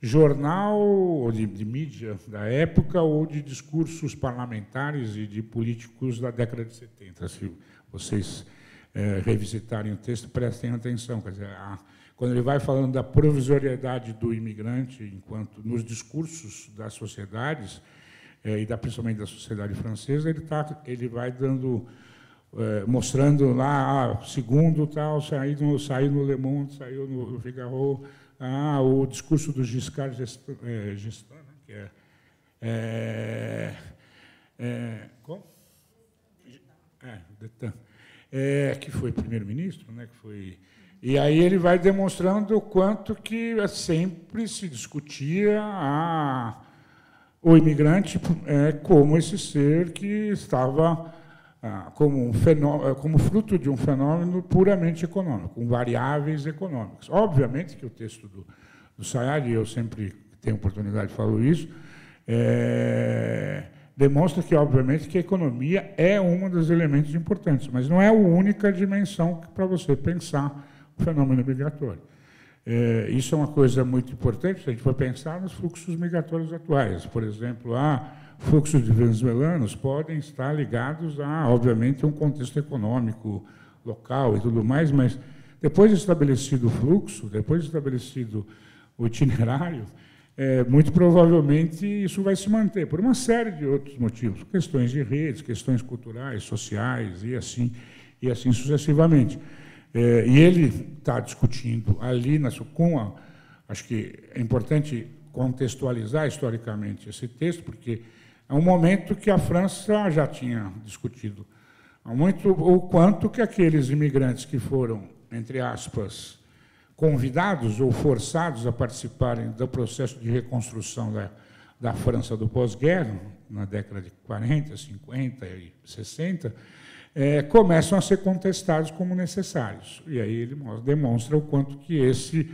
jornal ou de, de, mídia da época ou de discursos parlamentares e de políticos da década de 70. Se vocês é, revisitarem o texto, prestem atenção. Quer dizer, a, quando ele vai falando da provisoriedade do imigrante enquanto nos discursos das sociedades é, e da, principalmente da sociedade francesa, ele tá, ele vai dando eh, mostrando lá, ah, segundo tal, saiu no, saiu no Le Monde, saiu no Figaro, ah, o discurso do Giscard d'Estaing, é, né, que é, é, é, como? É, Detan. É, que foi primeiro-ministro, né, que foi... E aí ele vai demonstrando o quanto que é sempre se discutia a, o imigrante é, como esse ser que estava ah, como, um fenômeno, eh, como fruto de um fenômeno puramente econômico, com variáveis econômicas. Obviamente que o texto do, do Sayad, e eu sempre tenho oportunidade de falar isso, é, demonstra que, obviamente, que a economia é um dos elementos importantes, mas não é a única dimensão para você pensar o fenômeno migratório. É, isso é uma coisa muito importante se a gente for pensar nos fluxos migratórios atuais. Por exemplo, a ah, fluxo de venezuelanos podem estar ligados a, obviamente, um contexto econômico local e tudo mais, mas depois de estabelecido o fluxo, depois de estabelecido o itinerário, é, muito provavelmente isso vai se manter, por uma série de outros motivos, questões de redes, questões culturais, sociais e assim, e assim sucessivamente. É, e ele está discutindo ali na com a, acho que é importante contextualizar historicamente esse texto, porque é um momento que a França já tinha discutido muito o quanto que aqueles imigrantes que foram, entre aspas, convidados ou forçados a participarem do processo de reconstrução da, da França do pós-guerra, na década de 40, 50 e 60, é, começam a ser contestados como necessários. E aí ele demonstra o quanto que esse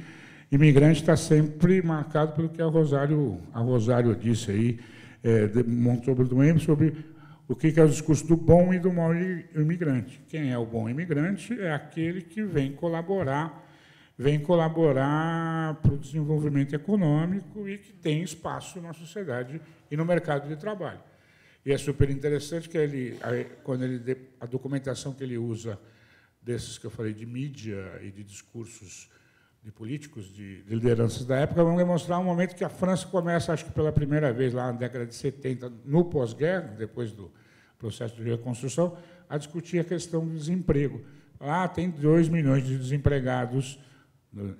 imigrante está sempre marcado pelo que a Rosário, a Rosário disse aí, é, montou um sobre o que é o discurso do bom e do mau imigrante. Quem é o bom imigrante é aquele que vem colaborar, vem colaborar para o desenvolvimento econômico e que tem espaço na sociedade e no mercado de trabalho. E é super interessante que ele, quando ele a documentação que ele usa desses que eu falei de mídia e de discursos de políticos, de, de lideranças da época, vão demonstrar um momento que a França começa, acho que pela primeira vez, lá na década de 70, no pós-guerra, depois do processo de reconstrução, a discutir a questão do desemprego. Lá tem 2 milhões de desempregados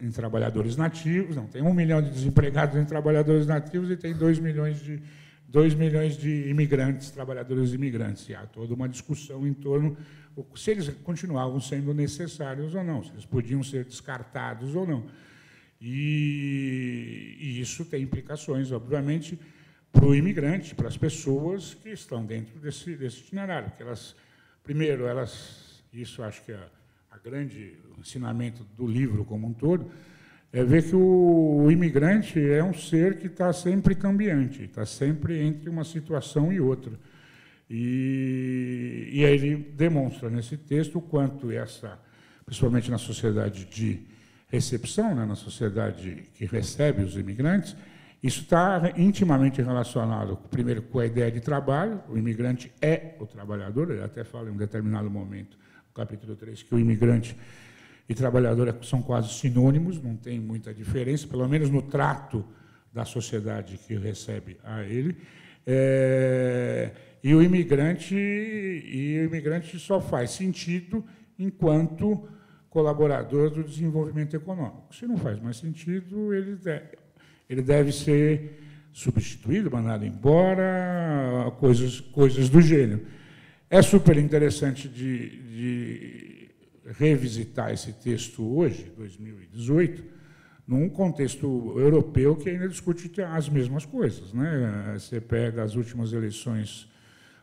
em trabalhadores nativos, não, tem 1 um milhão de desempregados em trabalhadores nativos e tem 2 milhões de 2 milhões de imigrantes, trabalhadores imigrantes. E há toda uma discussão em torno se eles continuavam sendo necessários ou não, se eles podiam ser descartados ou não. E, e isso tem implicações, obviamente, para o imigrante, para as pessoas que estão dentro desse, desse itinerário. Porque elas, primeiro, elas, isso acho que é a grande ensinamento do livro como um todo, é ver que o, imigrante é um ser que está sempre cambiante, está sempre entre uma situação e outra. E, e aí ele demonstra nesse texto o quanto essa, principalmente na sociedade de recepção, né, na sociedade que recebe os imigrantes, isso está intimamente relacionado, primeiro, com a ideia de trabalho, o imigrante é o trabalhador, ele até fala em um determinado momento, no capítulo 3, que o imigrante e trabalhador é- são quase sinônimos, não tem muita diferença, pelo menos no trato da sociedade que recebe a ele. É, e o imigrante e o imigrante só faz sentido enquanto colaborador do desenvolvimento econômico. Se não faz mais sentido, ele deve, ele deve ser substituído, mandado embora, coisas, coisas do gênero. É super interessante de, de revisitar esse texto hoje, 2018, num contexto europeu que ainda discute as mesmas coisas. Né? Você pega as últimas eleições,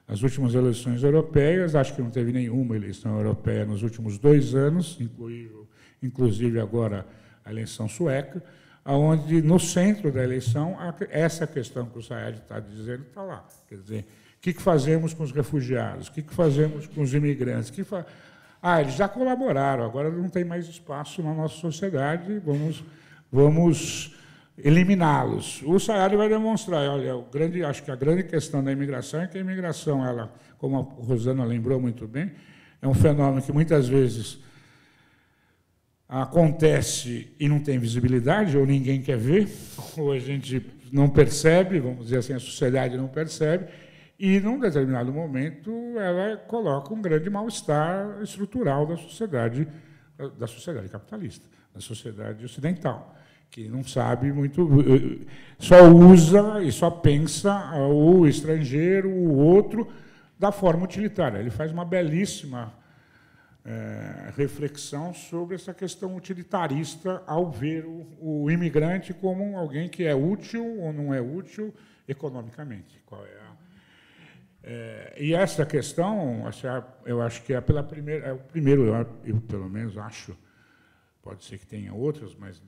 as últimas eleições europeias, acho que não teve nenhuma eleição europeia nos últimos dois anos, inclusive agora a eleição sueca, aonde no centro da eleição essa questão que o Sayad está dizendo está lá. Quer dizer, o que fazemos com os refugiados? O que fazemos com os imigrantes? O que fazemos ah, eles já colaboraram, agora não tem mais espaço na nossa sociedade, vamos, vamos eliminá-los. O salário vai demonstrar, olha, o grande, acho que a grande questão da imigração é que a imigração, ela, como a Rosana lembrou muito bem, é um fenômeno que muitas vezes acontece e não tem visibilidade, ou ninguém quer ver, ou a gente não percebe, vamos dizer assim, a sociedade não percebe, e, num determinado momento, ela coloca um grande mal-estar estrutural da sociedade, eh, da sociedade capitalista, da sociedade ocidental, que não sabe muito, eh, eh, só usa e só pensa o estrangeiro, o outro, da forma utilitária. Ele faz uma belíssima é, reflexão sobre essa questão utilitarista ao ver o, o, imigrante como alguém que é útil ou não é útil economicamente. Qual é a é, e essa questão, eu acho que é pela primeira, é o primeiro, eu pelo menos acho, pode ser que tenha outras, mas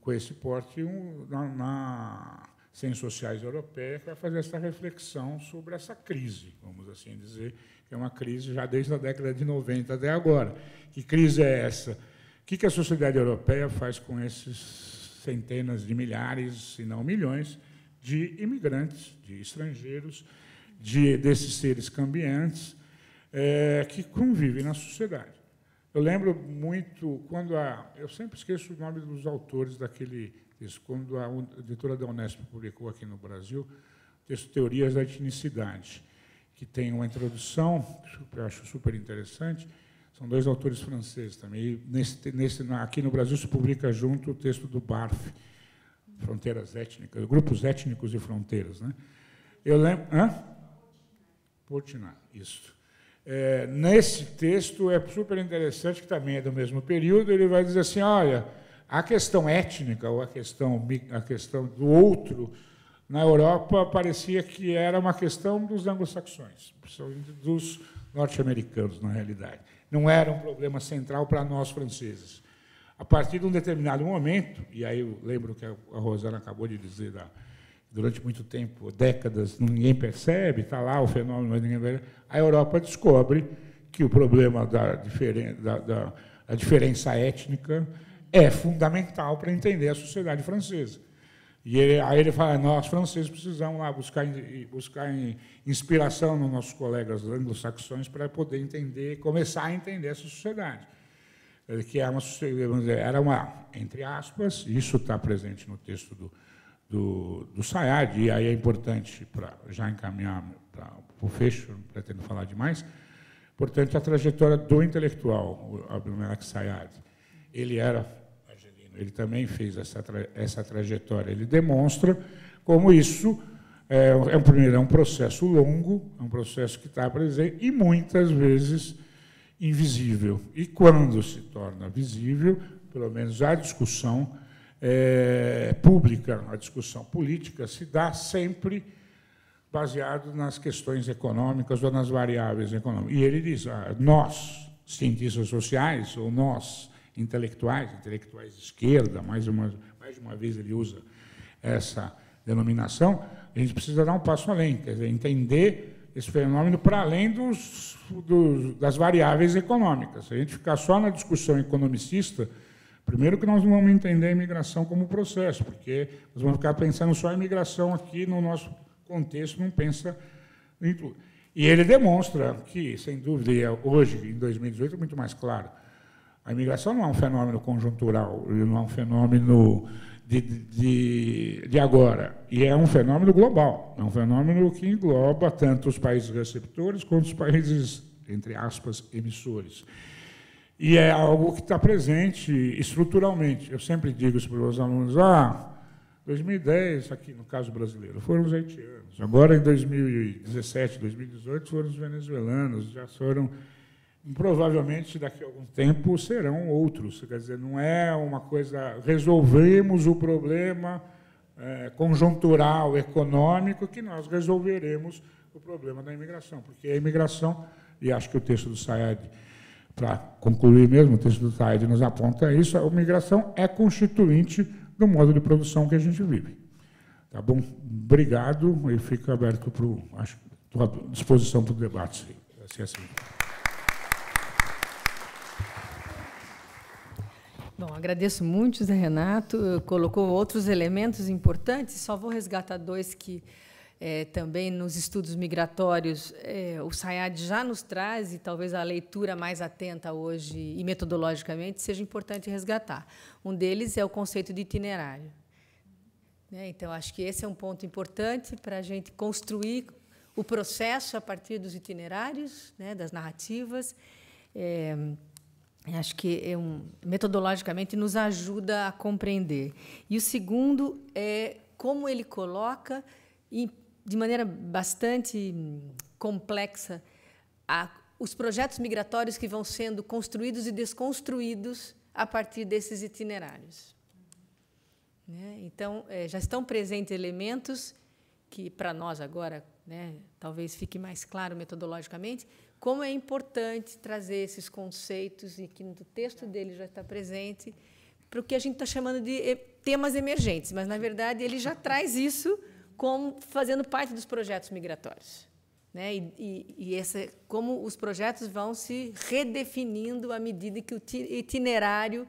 com esse porte um, na, na Ciências Sociais Europeia para fazer essa reflexão sobre essa crise, vamos assim dizer, que é uma crise já desde a década de 90 até agora. Que crise é essa? O que a sociedade europeia faz com esses centenas de milhares, se não milhões, de imigrantes, de estrangeiros, de, desses seres cambiantes é, que convivem na sociedade. Eu lembro muito quando a. Eu sempre esqueço o nome dos autores daquele texto, quando a editora da Unesp publicou aqui no Brasil o texto Teorias da Etnicidade, que tem uma introdução, que eu acho super interessante. São dois autores franceses também. nesse, nesse, aqui no Brasil se publica junto o texto do BARF, Fronteiras Étnicas, Grupos Étnicos e Fronteiras. Né? Eu lembro. Hã? Portinari, isso. É, nesse texto é super interessante, que também é do mesmo período, ele vai dizer assim, olha, a questão étnica ou a questão, a questão do outro na Europa parecia que era uma questão dos anglo-saxões, dos norte-americanos, na realidade. Não era um problema central para nós franceses. A partir de um determinado momento, e aí eu lembro que a Rosana acabou de dizer da, durante muito tempo, décadas, ninguém percebe, está lá o fenômeno, mas ninguém percebe. A Europa descobre que o problema da, diferen da, da diferença étnica é fundamental para entender a sociedade francesa. E ele, aí ele fala, nós franceses precisamos lá buscar, buscar inspiração nos nossos colegas anglo-saxões para poder entender, começar a entender essa sociedade. É que é uma, era uma, entre aspas, isso está presente no texto do, do, do e aí é importante, para já encaminhar para o fecho, não pretendo falar demais, importante a trajetória do intelectual, Abdelmalek Sayad. Ele era argelino, ele também fez essa, tra essa trajetória. Ele demonstra como isso é, é, um, primeiro, é um processo longo, é um processo que está presente e muitas vezes invisível. E quando se torna visível, pelo menos a discussão é, pública, a discussão política, se dá sempre baseado nas questões econômicas ou nas variáveis econômicas. E ele diz, ah, nós, cientistas sociais, ou nós, intelectuais, intelectuais de esquerda, mais, uma, mais de uma vez ele usa essa denominação, a gente precisa dar um passo além, quer dizer, entender esse fenômeno para além dos, dos, das variáveis econômicas. Se a gente ficar só na discussão economicista, Primeiro que nós não vamos entender a imigração como processo, porque nós vamos ficar pensando só em imigração aqui no nosso contexto, não pensa em tudo. E ele demonstra que, sem dúvida, é hoje, em 2018, é muito mais claro, a imigração não é um fenômeno conjuntural, não é um fenômeno de, de, de agora, e é um fenômeno global, é um fenômeno que engloba tanto os países receptores quanto os países, entre aspas, emissores. E é algo que está presente estruturalmente. Eu sempre digo isso para os alunos: ah, 2010, aqui no caso brasileiro, foram os haitianos. Agora, em 2017, 2018, foram os venezuelanos. Já foram. Provavelmente, daqui a algum tempo, serão outros. Quer dizer, não é uma coisa. Resolvemos o problema é, conjuntural, econômico, que nós resolveremos o problema da imigração. Porque a imigração, e acho que o texto do Sayed para concluir mesmo, o texto do Taide nos aponta isso, a migração é constituinte do modo de produção que a gente vive. Tá bom? Obrigado e fico aberto para acho, à disposição para o debate, se é assim. Bom, agradeço muito, Zé Renato. Colocou outros elementos importantes, só vou resgatar dois que é, também nos estudos migratórios, é, o Sayad já nos traz, e talvez a leitura mais atenta hoje e metodologicamente seja importante resgatar. Um deles é o conceito de itinerário. Né? Então, acho que esse é um ponto importante para a gente construir o processo a partir dos itinerários, né, das narrativas. É, acho que é um, metodologicamente nos ajuda a compreender. E o segundo é como ele coloca de maneira bastante hum, complexa a, os projetos migratórios que vão sendo construídos e desconstruídos a partir desses itinerários. Né? Então, é, já estão presentes elementos que, para nós agora, né, talvez fique mais claro metodologicamente, como é importante trazer esses conceitos e que no texto dele já está presente, para o que a gente está chamando de eh, temas emergentes, mas, na verdade, ele já traz isso como fazendo parte dos projetos migratórios. Né? E, e, e essa, como os projetos vão se redefinindo à medida que o itinerário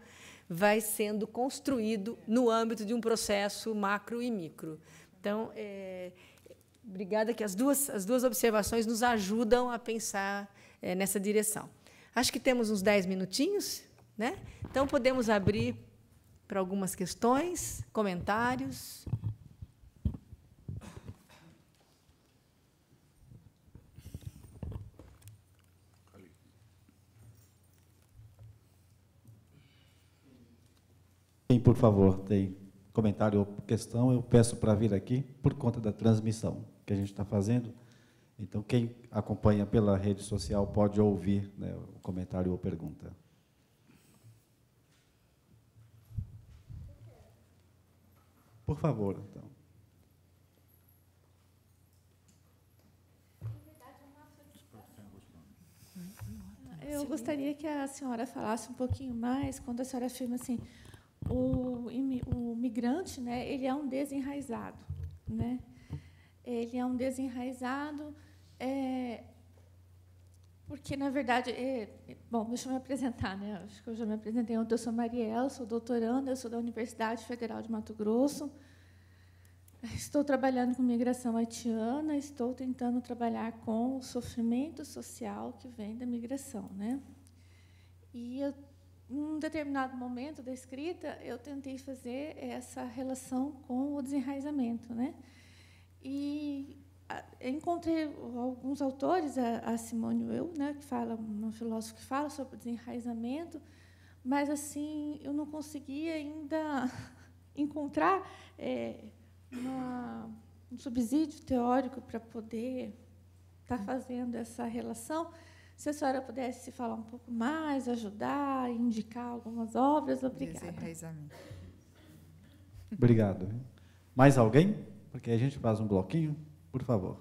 vai sendo construído no âmbito de um processo macro e micro. Então, é, obrigada que as duas, as duas observações nos ajudam a pensar é, nessa direção. Acho que temos uns 10 minutinhos, né? então podemos abrir para algumas questões, comentários. Quem, por favor, tem comentário ou questão, eu peço para vir aqui por conta da transmissão que a gente está fazendo. Então, quem acompanha pela rede social pode ouvir né, o comentário ou pergunta. Por favor, então. Eu gostaria que a senhora falasse um pouquinho mais quando a senhora afirma assim, o, o migrante, né, ele é um desenraizado, né? Ele é um desenraizado, é, porque na verdade, é, bom, deixa eu me apresentar, né? Acho que eu já me apresentei ontem. Eu sou Marielle, sou doutoranda, eu sou da Universidade Federal de Mato Grosso. Estou trabalhando com migração haitiana, estou tentando trabalhar com o sofrimento social que vem da migração, né? E eu num determinado momento da escrita, eu tentei fazer essa relação com o desenraizamento, né? E encontrei alguns autores, a, Simone Weil, né, que fala, uma filósofa que fala sobre desenraizamento, mas assim eu não conseguia ainda encontrar é, uma, um subsídio teórico para poder estar tá fazendo essa relação. Se a senhora pudesse falar um pouco mais, ajudar, indicar algumas obras, obrigada. Obrigado. Mais alguém? Porque a gente faz um bloquinho, por favor.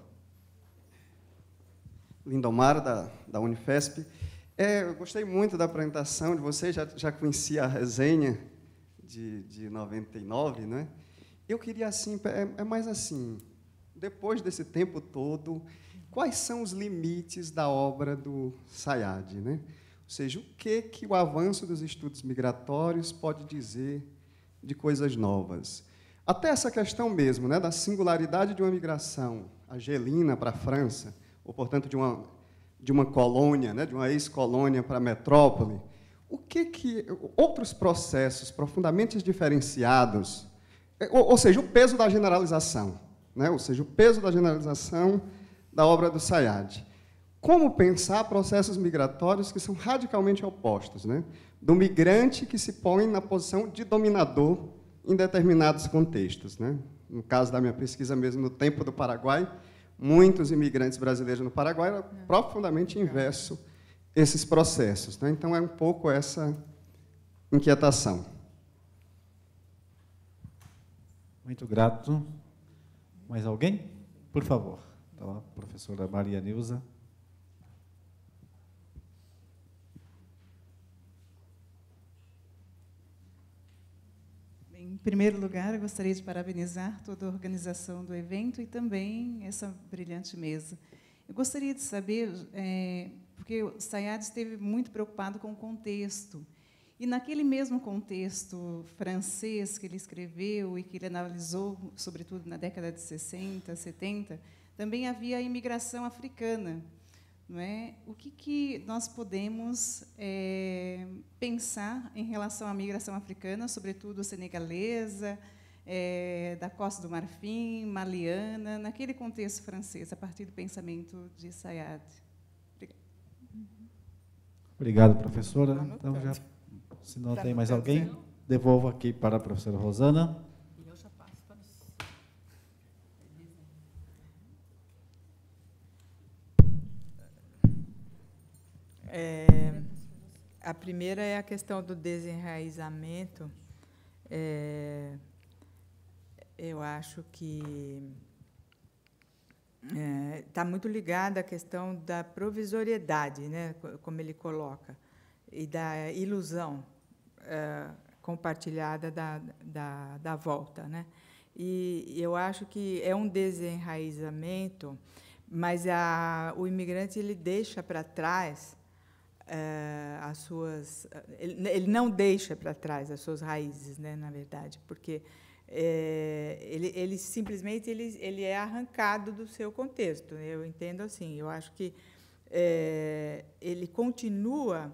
Lindomar, da, da Unifesp. É, eu gostei muito da apresentação de vocês, já, já conhecia a resenha de, de 99, né? Eu queria, assim, é, é mais assim, depois desse tempo todo, quais são os limites da obra do Sayad, né? Ou seja, o que que o avanço dos estudos migratórios pode dizer de coisas novas? Até essa questão mesmo, né, da singularidade de uma migração argelina para a França, ou portanto de uma de uma colônia, né, de uma ex-colônia para a metrópole, o que que outros processos profundamente diferenciados, é, ou, ou seja, o peso da generalização, né? Ou seja, o peso da generalização da obra do Sayad. Como pensar processos migratórios que são radicalmente opostos, né? do migrante que se põe na posição de dominador em determinados contextos. Né? No caso da minha pesquisa mesmo, no tempo do Paraguai, muitos imigrantes brasileiros no Paraguai era é. profundamente inverso esses processos. Né? Então, é um pouco essa inquietação. Muito grato. Mais alguém? Por favor. Então, a professora Maria Nilza. Em primeiro lugar, eu gostaria de parabenizar toda a organização do evento e também essa brilhante mesa. Eu gostaria de saber, é, porque o Sayad esteve muito preocupado com o contexto, e naquele mesmo contexto francês que ele escreveu e que ele analisou, sobretudo na década de 60, 70, também havia a imigração africana. Não é? O que, que nós podemos é, pensar em relação à migração africana, sobretudo senegalesa, é, da Costa do Marfim, maliana, naquele contexto francês, a partir do pensamento de Sayad? Obrigada. Obrigado, professora. Então, já, se não tem mais alguém, devolvo aqui para a professora Rosana. É, a primeira é a questão do desenraizamento. É, eu acho que está é, tá muito ligada à questão da provisoriedade, né, como ele coloca, e da ilusão é, compartilhada da, da, da, volta. Né? E eu acho que é um desenraizamento, mas a, o imigrante ele deixa para trás eh, as suas. Eh, ele, não deixa para trás as suas raízes, né, na verdade, porque é, ele, ele, simplesmente ele, ele é arrancado do seu contexto. Né, eu entendo assim. Eu acho que é, ele continua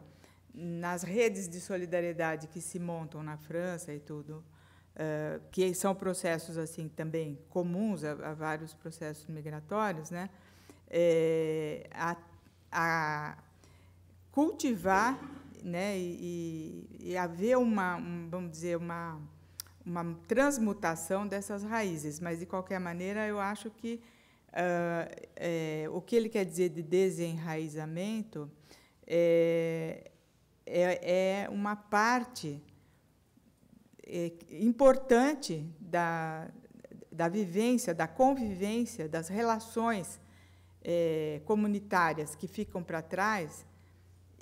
nas redes de solidariedade que se montam na França e tudo, é, que são processos assim também comuns a, a vários processos migratórios, né? A, a cultivar né, e, e haver uma, um, vamos dizer, uma, uma transmutação dessas raízes. Mas, de qualquer maneira, eu acho que uh, é, o que ele quer dizer de desenraizamento é, é, é uma parte é, importante da, da vivência, da convivência, das relações é, comunitárias que ficam para trás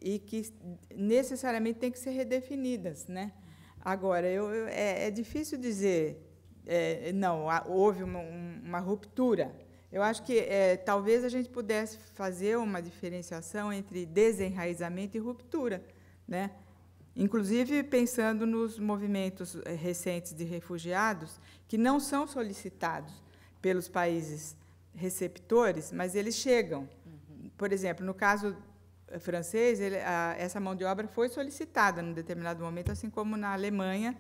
e que necessariamente têm que ser redefinidas. Né? Agora, eu, eu é, é, difícil dizer, é, não, houve uma, uma, ruptura. Eu acho que é, talvez a gente pudesse fazer uma diferenciação entre desenraizamento e ruptura. Né? Inclusive, pensando nos movimentos é, recentes de refugiados, que não são solicitados pelos países receptores, mas eles chegam. Uhum. Por exemplo, no caso eh, francês, ele, a, essa mão de obra foi solicitada num determinado momento, assim como na Alemanha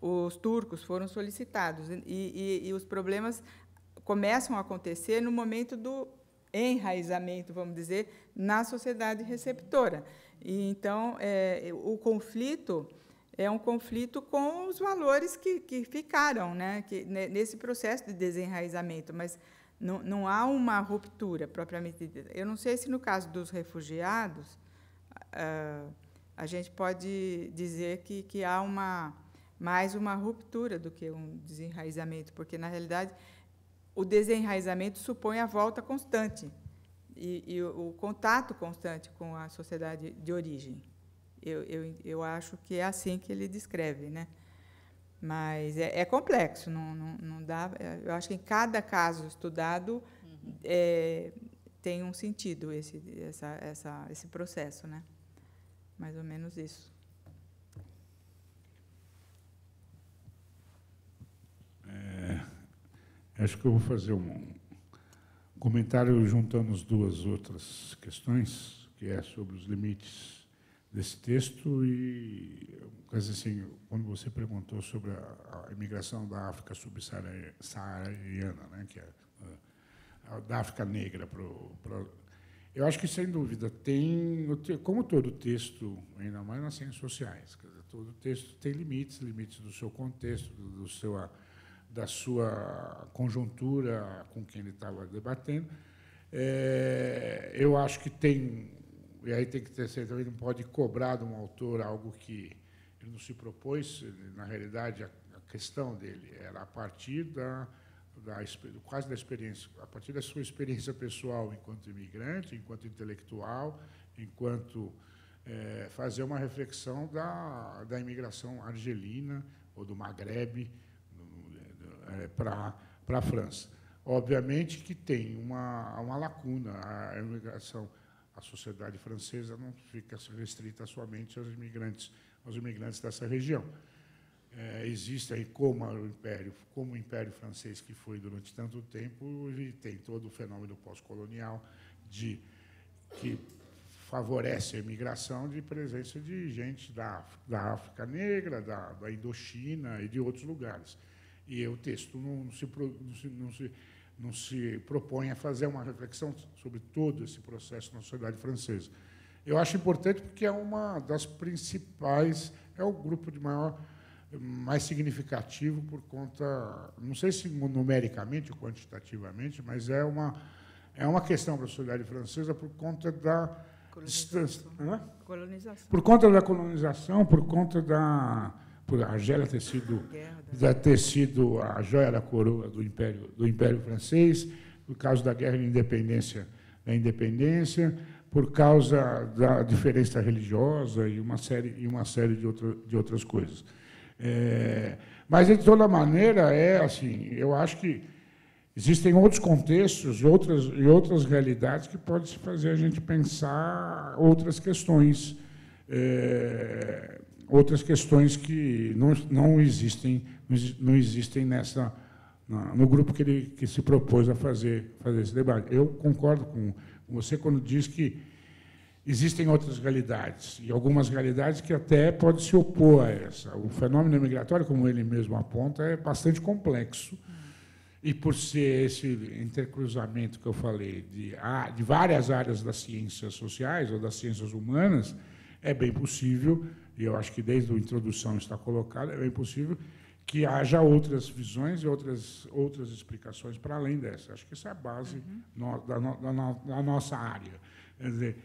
os turcos foram solicitados. E, e, e os problemas começam a acontecer no momento do enraizamento, vamos dizer, na sociedade receptora. E, então, é, o conflito é um conflito com os valores que, que ficaram né, que, nesse processo de desenraizamento. Mas não, não há uma ruptura propriamente dita. Eu não sei se no caso dos refugiados uh, a gente pode dizer que, que há uma mais uma ruptura do que um desenraizamento, porque na realidade o desenraizamento supõe a volta constante e, e o, o, contato constante com a sociedade de origem. Eu, eu, eu acho que é assim que ele descreve, né? Mas é, é complexo, não, não, não, dá. É, eu acho que em cada caso estudado uhum. é, tem um sentido esse, essa, essa, esse processo, né? Mais ou menos isso. É, acho que eu vou fazer um comentário juntando as duas outras questões, que é sobre os limites desse texto e quase assim quando você perguntou sobre a, a imigração da África subsaariana né que é a, a, da África negra para eu acho que sem dúvida tem como todo texto ainda mais nas ciências sociais dizer, todo texto tem limites limites do seu contexto do, do seu da sua conjuntura com quem ele estava debatendo é, eu acho que tem e aí tem que ter certeza, ele não pode cobrar de um autor algo que ele não se propôs, na realidade, a, a questão dele era a partir da, da, quase da experiência, a partir da sua experiência pessoal enquanto imigrante, enquanto intelectual, enquanto é, fazer uma reflexão da, da imigração argelina ou do Maghreb eh, para para a França. Obviamente que tem uma, uma lacuna a imigração a sociedade francesa não fica restrita somente aos imigrantes, aos imigrantes dessa região. É, existe aí como o império, como o império francês que foi durante tanto tempo, e tem todo o fenômeno pós-colonial de que favorece a imigração de presença de gente da, da África Negra, da, da Indochina e de outros lugares. E o texto não se, não se, não se não se propõe a fazer uma reflexão sobre todo esse processo na sociedade francesa. Eu acho importante porque é uma das principais, é o grupo de maior mais significativo por conta, não sei se numericamente ou quantitativamente, mas é uma é uma questão para a sociedade francesa por conta da colonização. Por conta da colonização, por conta da por Argélia ter sido, ter sido a joia da coroa do Império, do Império Francês, por causa da guerra de independência, da independência, por causa da diferença religiosa e uma série, e uma série de, outras de outras coisas. É, mas, de toda maneira, é assim, eu acho que existem outros contextos outras, e outras realidades que podem fazer a gente pensar outras questões. É, outras questões que não, não existem não existem nessa no grupo que ele que se propôs a fazer fazer esse debate. Eu concordo com você quando diz que existem outras realidades e algumas realidades que até pode se opor a essa. O fenômeno migratório, como ele mesmo aponta, é bastante complexo. E por ser esse intercruzamento que eu falei de, de várias áreas das ciências sociais ou das ciências humanas, é bem possível e eu acho que desde a introdução está colocada é impossível que haja outras visões e outras, outras explicações para além dessa. Acho que essa é a base uhum. no, da, da, da, nossa área. Quer dizer,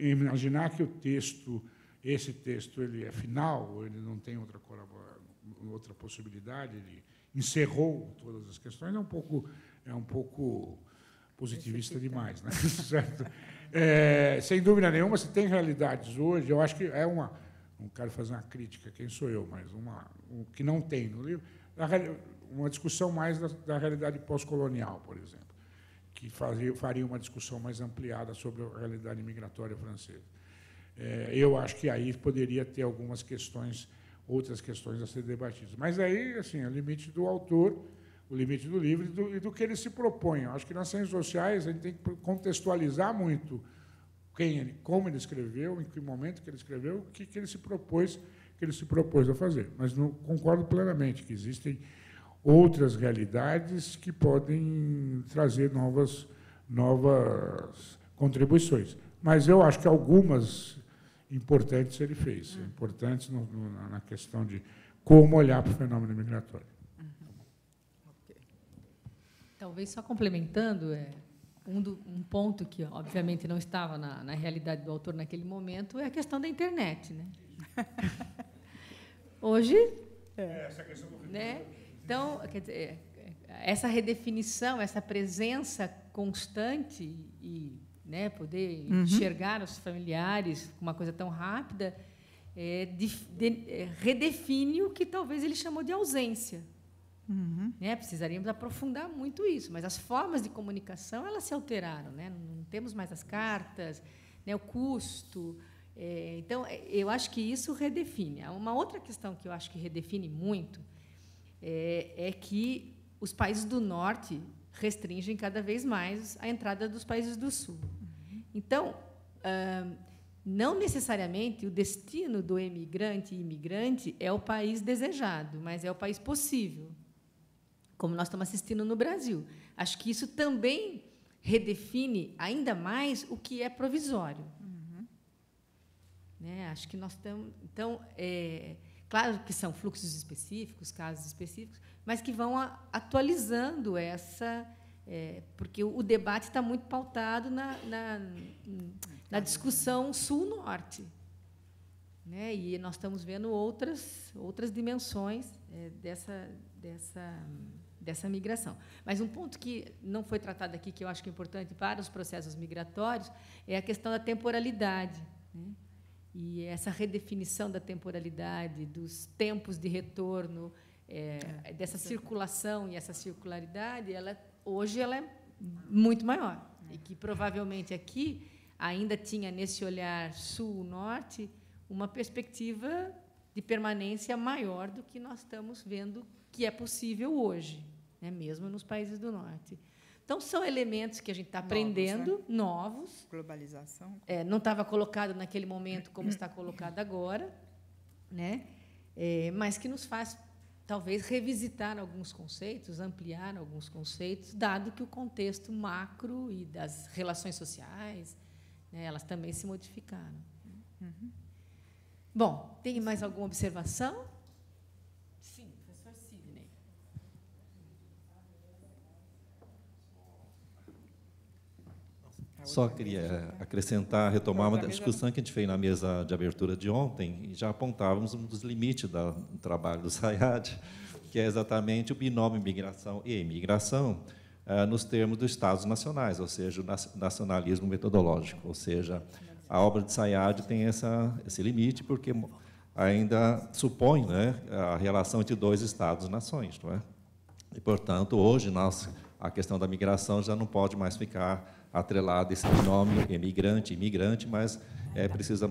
imaginar que o texto, esse texto, ele é final, ele não tem outra, outra possibilidade, ele encerrou todas as questões, é um pouco, é um pouco positivista demais. Né? certo? É, sem dúvida nenhuma, se tem realidades hoje, eu acho que é uma não quero fazer uma crítica, quem sou eu, mas uma, um, que não tem no livro, uma discussão mais da, da realidade pós-colonial, por exemplo, que fazia, faria uma discussão mais ampliada sobre a realidade migratória francesa. É, eu acho que aí poderia ter algumas questões, outras questões a ser debatidas. Mas aí, assim, é o limite do autor, o limite do livro e do, e do que ele se propõe. Eu acho que nas ciências sociais a gente tem que contextualizar muito quem, como ele escreveu, em que momento que ele escreveu, o que, que ele se propôs, que ele se propôs a fazer. Mas não concordo plenamente que existem outras realidades que podem trazer novas, novas contribuições. Mas eu acho que algumas importantes ele fez, uhum. importantes no, no, na questão de como olhar para o fenômeno migratório. Uhum. Okay. Talvez só complementando, é, um, do, um, ponto que, obviamente, não estava na, na, realidade do autor naquele momento é a questão da internet. Né? Hoje. É. é, essa questão do né? Então, dizer, é, essa redefinição, essa presença constante e né, poder uhum. enxergar os familiares com uma coisa tão rápida é, de, de, é, redefine o que talvez ele chamou de ausência. Uhum. Né? Precisaríamos aprofundar muito isso, mas as formas de comunicação elas se alteraram, né? não temos mais as cartas, né? o custo. É, então, é, eu acho que isso redefine. Uma outra questão que eu acho que redefine muito é, é que os países do norte restringem cada vez mais a entrada dos países do sul. Uhum. Então, não necessariamente o destino do emigrante e imigrante é o país desejado, mas é o país possível como nós estamos assistindo no Brasil. Acho que isso também redefine ainda mais o que é provisório. Uhum. Né? Acho que nós estamos. Então, é, claro que são fluxos específicos, casos específicos, mas que vão a, atualizando essa. É, porque o, debate está muito pautado na, na, na discussão sul-norte. Né? E nós estamos vendo outras, outras dimensões é, dessa, dessa dessa migração. Mas um ponto que não foi tratado aqui, que eu acho que é importante para os processos migratórios, é a questão da temporalidade. Né? E essa redefinição da temporalidade, dos tempos de retorno, é, é, dessa é circulação e essa circularidade, ela, hoje ela é muito maior. É. E que provavelmente aqui ainda tinha nesse olhar sul-norte uma perspectiva de permanência maior do que nós estamos vendo que é possível hoje né, mesmo nos países do norte. Então, são elementos que a gente está aprendendo, né? novos. Globalização. É, não estava colocado naquele momento como está colocado agora, né? É, mas que nos faz, talvez, revisitar alguns conceitos, ampliar alguns conceitos, dado que o contexto macro e das relações sociais, né, elas também se modificaram. Uhum. Bom, tem mais alguma observação? Só queria acrescentar, retomar uma discussão que a gente fez na mesa de abertura de ontem, e já apontávamos um dos limites do trabalho do SAIAD, que é exatamente o binômio migração e imigração eh, nos termos dos Estados nacionais, ou seja, o nacionalismo metodológico. Ou seja, a obra de Sayad tem essa, esse limite, porque ainda supõe né, a relação entre dois Estados-nações. Não é? E, portanto, hoje nós, a questão da migração já não pode mais ficar atrelado esse nome emigrante, imigrante, mas é preciso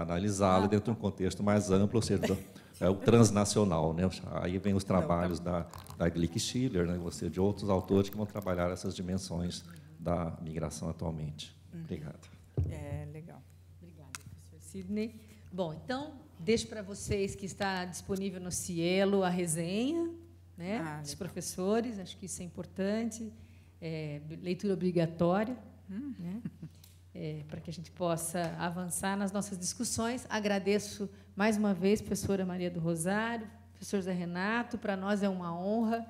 analisá-lo dentro de um contexto mais amplo, ou seja, é o transnacional. Né? Aí vem os trabalhos da, da Glick Schiller, né? Você, de outros autores que vão trabalhar essas dimensões da migração atualmente. Uhum. Obrigado. É, legal. Obrigada, professor Sidney. Bom, então, deixo para vocês que está disponível no Cielo a resenha né, ah, dos professores, acho que isso é importante é, leitura obrigatória, hum. né? É, para que a gente possa avançar nas nossas discussões. Agradeço mais uma vez, professora Maria do Rosário, professor Zé Renato. Para nós é uma honra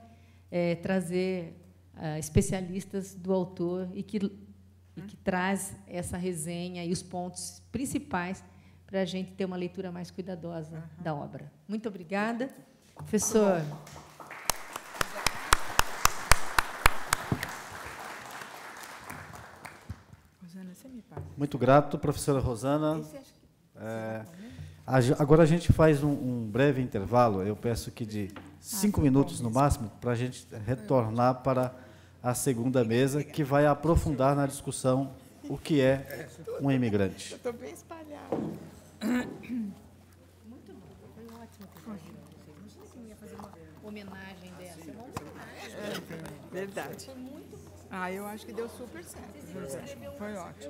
é, trazer ah, especialistas do autor e que, e que traz essa resenha e os pontos principais para a gente ter uma leitura mais cuidadosa uhum. da obra. Muito obrigada. Professor. Muito grato, professora Rosana. É, né? agora a gente faz um, um, breve intervalo. Eu peço que de cinco ah, tá minutos no máximo para a gente retornar para a segunda mesa, que vai aprofundar na discussão o que é um imigrante. Estou bem espalhado. Muito bom, foi ótimo. Não sei se ia fazer uma homenagem dessa. É é, é verdade. Ah, eu acho que deu super certo. Foi ótimo.